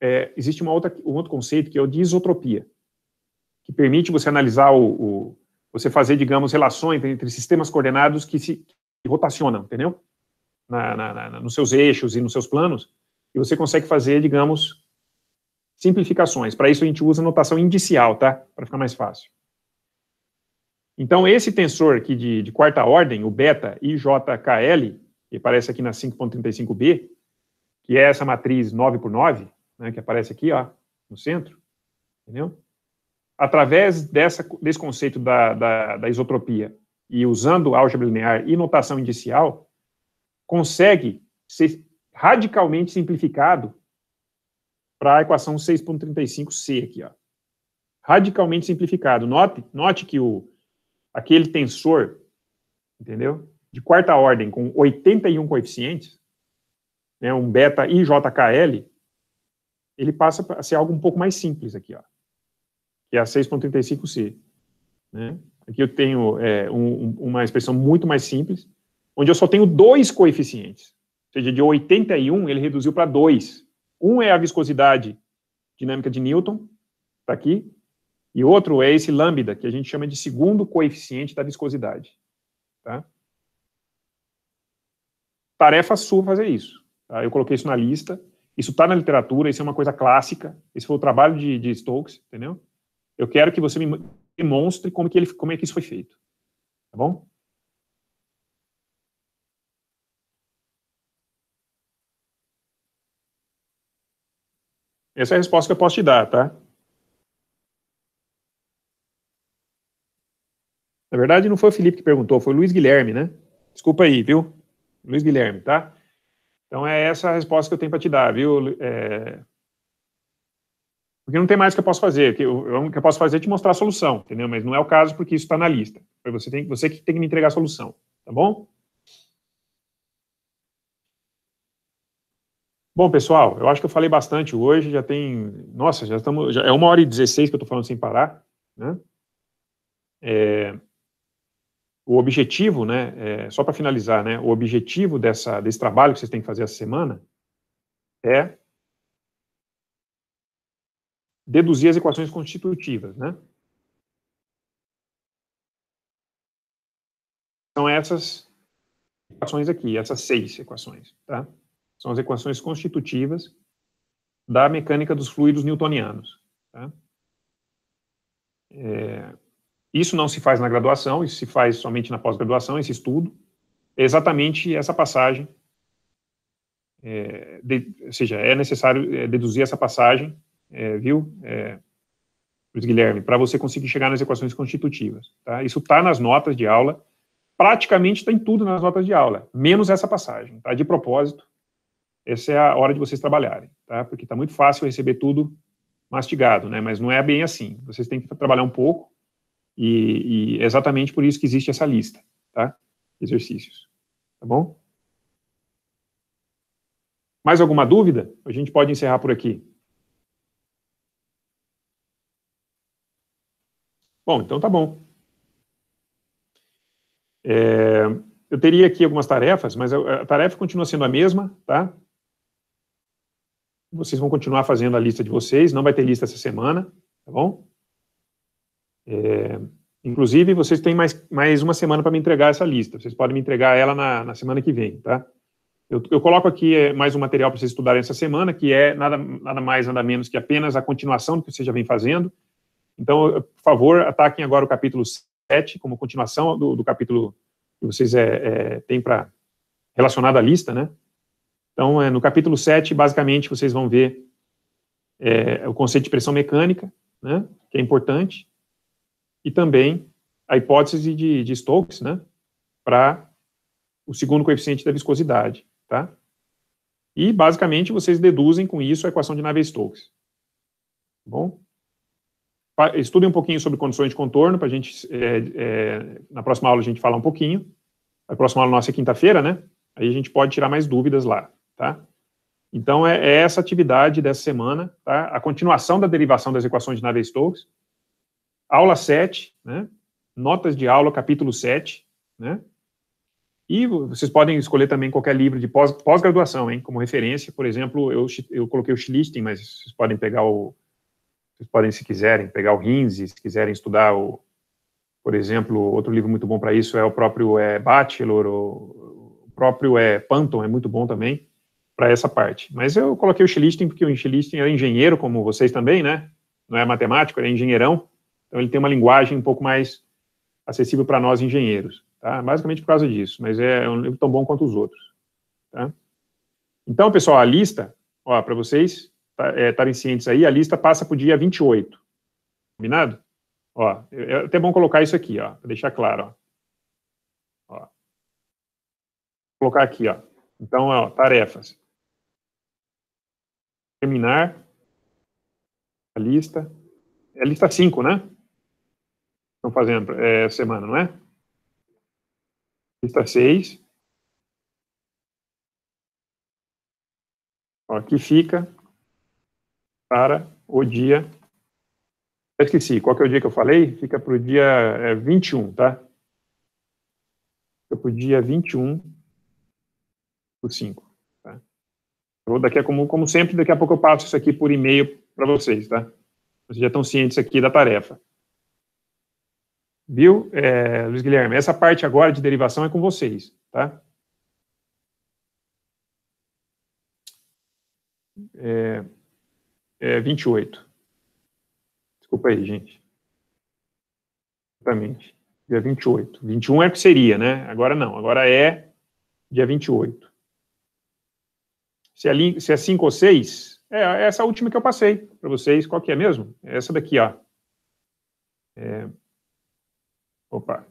Speaker 1: é, existe uma outra, um outro conceito que é o de isotropia, que permite você analisar o, o você fazer, digamos, relações entre sistemas coordenados que se que rotacionam, entendeu? Na, na, na, nos seus eixos e nos seus planos, e você consegue fazer, digamos, simplificações. Para isso a gente usa notação indicial, tá? Para ficar mais fácil. Então, esse tensor aqui de, de quarta ordem, o beta IJKL, que aparece aqui na 5.35b, que é essa matriz 9 por 9, né, que aparece aqui, ó, no centro, entendeu? Através dessa, desse conceito da, da, da isotropia e usando álgebra linear e notação indicial, consegue ser radicalmente simplificado para a equação 6.35c aqui, ó. Radicalmente simplificado. Note, note que o, aquele tensor, entendeu? De quarta ordem, com 81 coeficientes, né, um beta IJKL, ele passa a ser algo um pouco mais simples aqui, ó. Que é a 6.35c. Né? Aqui eu tenho é, um, uma expressão muito mais simples, onde eu só tenho dois coeficientes. Ou seja, de 81 ele reduziu para 2. Um é a viscosidade dinâmica de Newton, está aqui, e outro é esse lambda, que a gente chama de segundo coeficiente da viscosidade. Tá? Tarefa sua fazer isso. Tá? Eu coloquei isso na lista. Isso está na literatura, isso é uma coisa clássica. Esse foi o trabalho de, de Stokes, entendeu? Eu quero que você me demonstre como, que ele, como é que isso foi feito. Tá bom? Essa é a resposta que eu posso te dar, tá? Na verdade, não foi o Felipe que perguntou, foi o Luiz Guilherme, né? Desculpa aí, viu? Luiz Guilherme, tá? Então é essa a resposta que eu tenho para te dar, viu? É... Porque não tem mais o que eu posso fazer. Que eu, o que eu posso fazer é te mostrar a solução, entendeu? Mas não é o caso porque isso está na lista. você, tem, você que tem que me entregar a solução, tá bom? Bom, pessoal, eu acho que eu falei bastante hoje, já tem. Nossa, já estamos. Já é uma hora e 16 que eu estou falando sem parar. Né? É, o objetivo, né, é, só para finalizar, né, o objetivo dessa, desse trabalho que vocês têm que fazer essa semana é deduzir as equações constitutivas. Né? São essas equações aqui, essas seis equações. Tá? São as equações constitutivas da mecânica dos fluidos newtonianos. Tá? É, isso não se faz na graduação, isso se faz somente na pós-graduação, esse estudo. É exatamente essa passagem, é, de, ou seja, é necessário é, deduzir essa passagem, é, viu, é, Guilherme, para você conseguir chegar nas equações constitutivas. Tá? Isso está nas notas de aula, praticamente está em tudo nas notas de aula, menos essa passagem, tá? de propósito, essa é a hora de vocês trabalharem, tá? Porque está muito fácil receber tudo mastigado, né? Mas não é bem assim. Vocês têm que trabalhar um pouco e, e é exatamente por isso que existe essa lista, tá? Exercícios, tá bom? Mais alguma dúvida? A gente pode encerrar por aqui. Bom, então tá bom. É, eu teria aqui algumas tarefas, mas a, a tarefa continua sendo a mesma, tá? Vocês vão continuar fazendo a lista de vocês, não vai ter lista essa semana, tá bom? É, inclusive, vocês têm mais, mais uma semana para me entregar essa lista. Vocês podem me entregar ela na, na semana que vem, tá? Eu, eu coloco aqui é, mais um material para vocês estudarem essa semana, que é nada, nada mais, nada menos que apenas a continuação do que vocês já vem fazendo. Então, por favor, ataquem agora o capítulo 7, como continuação do, do capítulo que vocês é, é têm para relacionado à lista, né? Então, é, no capítulo 7, basicamente, vocês vão ver é, o conceito de pressão mecânica, né, que é importante, e também a hipótese de, de Stokes, né, para o segundo coeficiente da viscosidade, tá? E, basicamente, vocês deduzem com isso a equação de Navier-Stokes. Tá bom? Estudem um pouquinho sobre condições de contorno, para a gente, é, é, na próxima aula a gente fala um pouquinho. A próxima aula nossa é quinta-feira, né? Aí a gente pode tirar mais dúvidas lá tá? Então, é, é essa atividade dessa semana, tá? A continuação da derivação das equações de Navier-Stokes, aula 7, né? Notas de aula, capítulo 7, né? E vocês podem escolher também qualquer livro de pós-graduação, pós hein, como referência. Por exemplo, eu, eu coloquei o Schlichten, mas vocês podem pegar o... Vocês podem, se quiserem, pegar o Rinzi, se quiserem estudar o... Por exemplo, outro livro muito bom para isso é o próprio é, Bachelor, o, o próprio é, Panton é muito bom também para essa parte. Mas eu coloquei o Schlichten porque o Schlichten é engenheiro, como vocês também, né? Não é matemático, ele é engenheirão. Então ele tem uma linguagem um pouco mais acessível para nós engenheiros, tá? Basicamente por causa disso, mas é um livro tão bom quanto os outros, tá? Então, pessoal, a lista, ó, para vocês tá, é, estarem é, cientes aí, a lista passa para o dia 28, combinado? Ó, é, é até bom colocar isso aqui, ó, para deixar claro, ó. ó. Vou colocar aqui, ó. Então, ó, tarefas terminar a lista. É a lista 5, né? Estão fazendo é, semana, não é? Lista 6. Aqui fica para o dia. Eu esqueci, qual que é o dia que eu falei? Fica para o dia é, 21, tá? Fica para o dia 21 do 5. Então, daqui a como, como sempre, daqui a pouco eu passo isso aqui por e-mail para vocês, tá? Vocês já estão cientes aqui da tarefa. Viu, é, Luiz Guilherme? Essa parte agora de derivação é com vocês, tá? É, é 28. Desculpa aí, gente. Exatamente. Dia 28. 21 é o que seria, né? Agora não. Agora é dia 28 se é, se é cinco ou seis, é, é essa última que eu passei para vocês. Qual que é mesmo? É essa daqui, ó. É... Opa.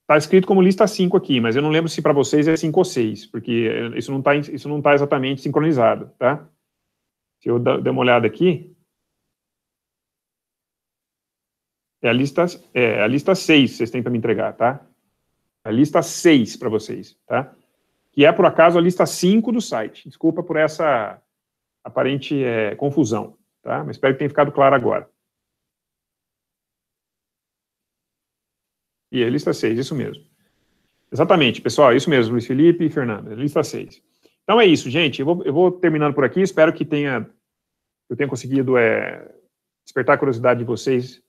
Speaker 1: Está escrito como lista 5 aqui, mas eu não lembro se para vocês é 5 ou 6, porque é, isso não está tá exatamente sincronizado, tá? Se eu der uma olhada aqui, é a lista, é que vocês têm para me entregar, tá? a lista 6 para vocês, tá? Que é, por acaso, a lista 5 do site. Desculpa por essa aparente é, confusão, tá? Mas espero que tenha ficado claro agora. E a lista 6, isso mesmo. Exatamente, pessoal, isso mesmo, Luiz Felipe e Fernanda, lista 6. Então é isso, gente, eu vou, eu vou terminando por aqui, espero que tenha, eu tenha conseguido é, despertar a curiosidade de vocês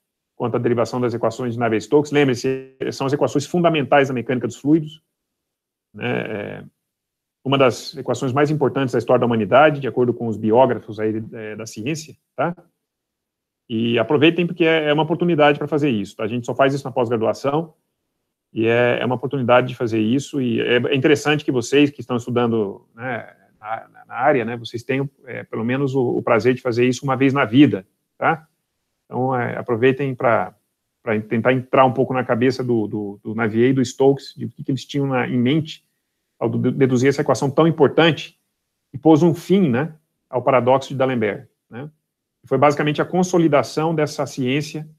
Speaker 1: quanto à derivação das equações de Navier-Stokes. Lembre-se, são as equações fundamentais da mecânica dos fluidos. Né? É uma das equações mais importantes da história da humanidade, de acordo com os biógrafos aí é, da ciência, tá? E aproveitem porque é, é uma oportunidade para fazer isso. Tá? A gente só faz isso na pós-graduação e é, uma oportunidade de fazer isso. E é interessante que vocês que estão estudando né, na, na, área, né, vocês tenham é, pelo menos o, o prazer de fazer isso uma vez na vida, tá? Então, é, aproveitem para tentar entrar um pouco na cabeça do, do, do Navier e do Stokes, de o que, que eles tinham na, em mente ao deduzir essa equação tão importante e pôs um fim né, ao paradoxo de D'Alembert. Né? Foi basicamente a consolidação dessa ciência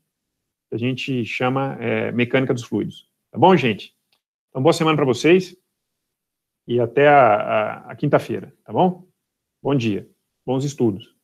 Speaker 1: que a gente chama é, mecânica dos fluidos. Tá bom, gente? Então, boa semana para vocês e até a, a, a quinta-feira, tá bom? Bom dia, bons
Speaker 2: estudos.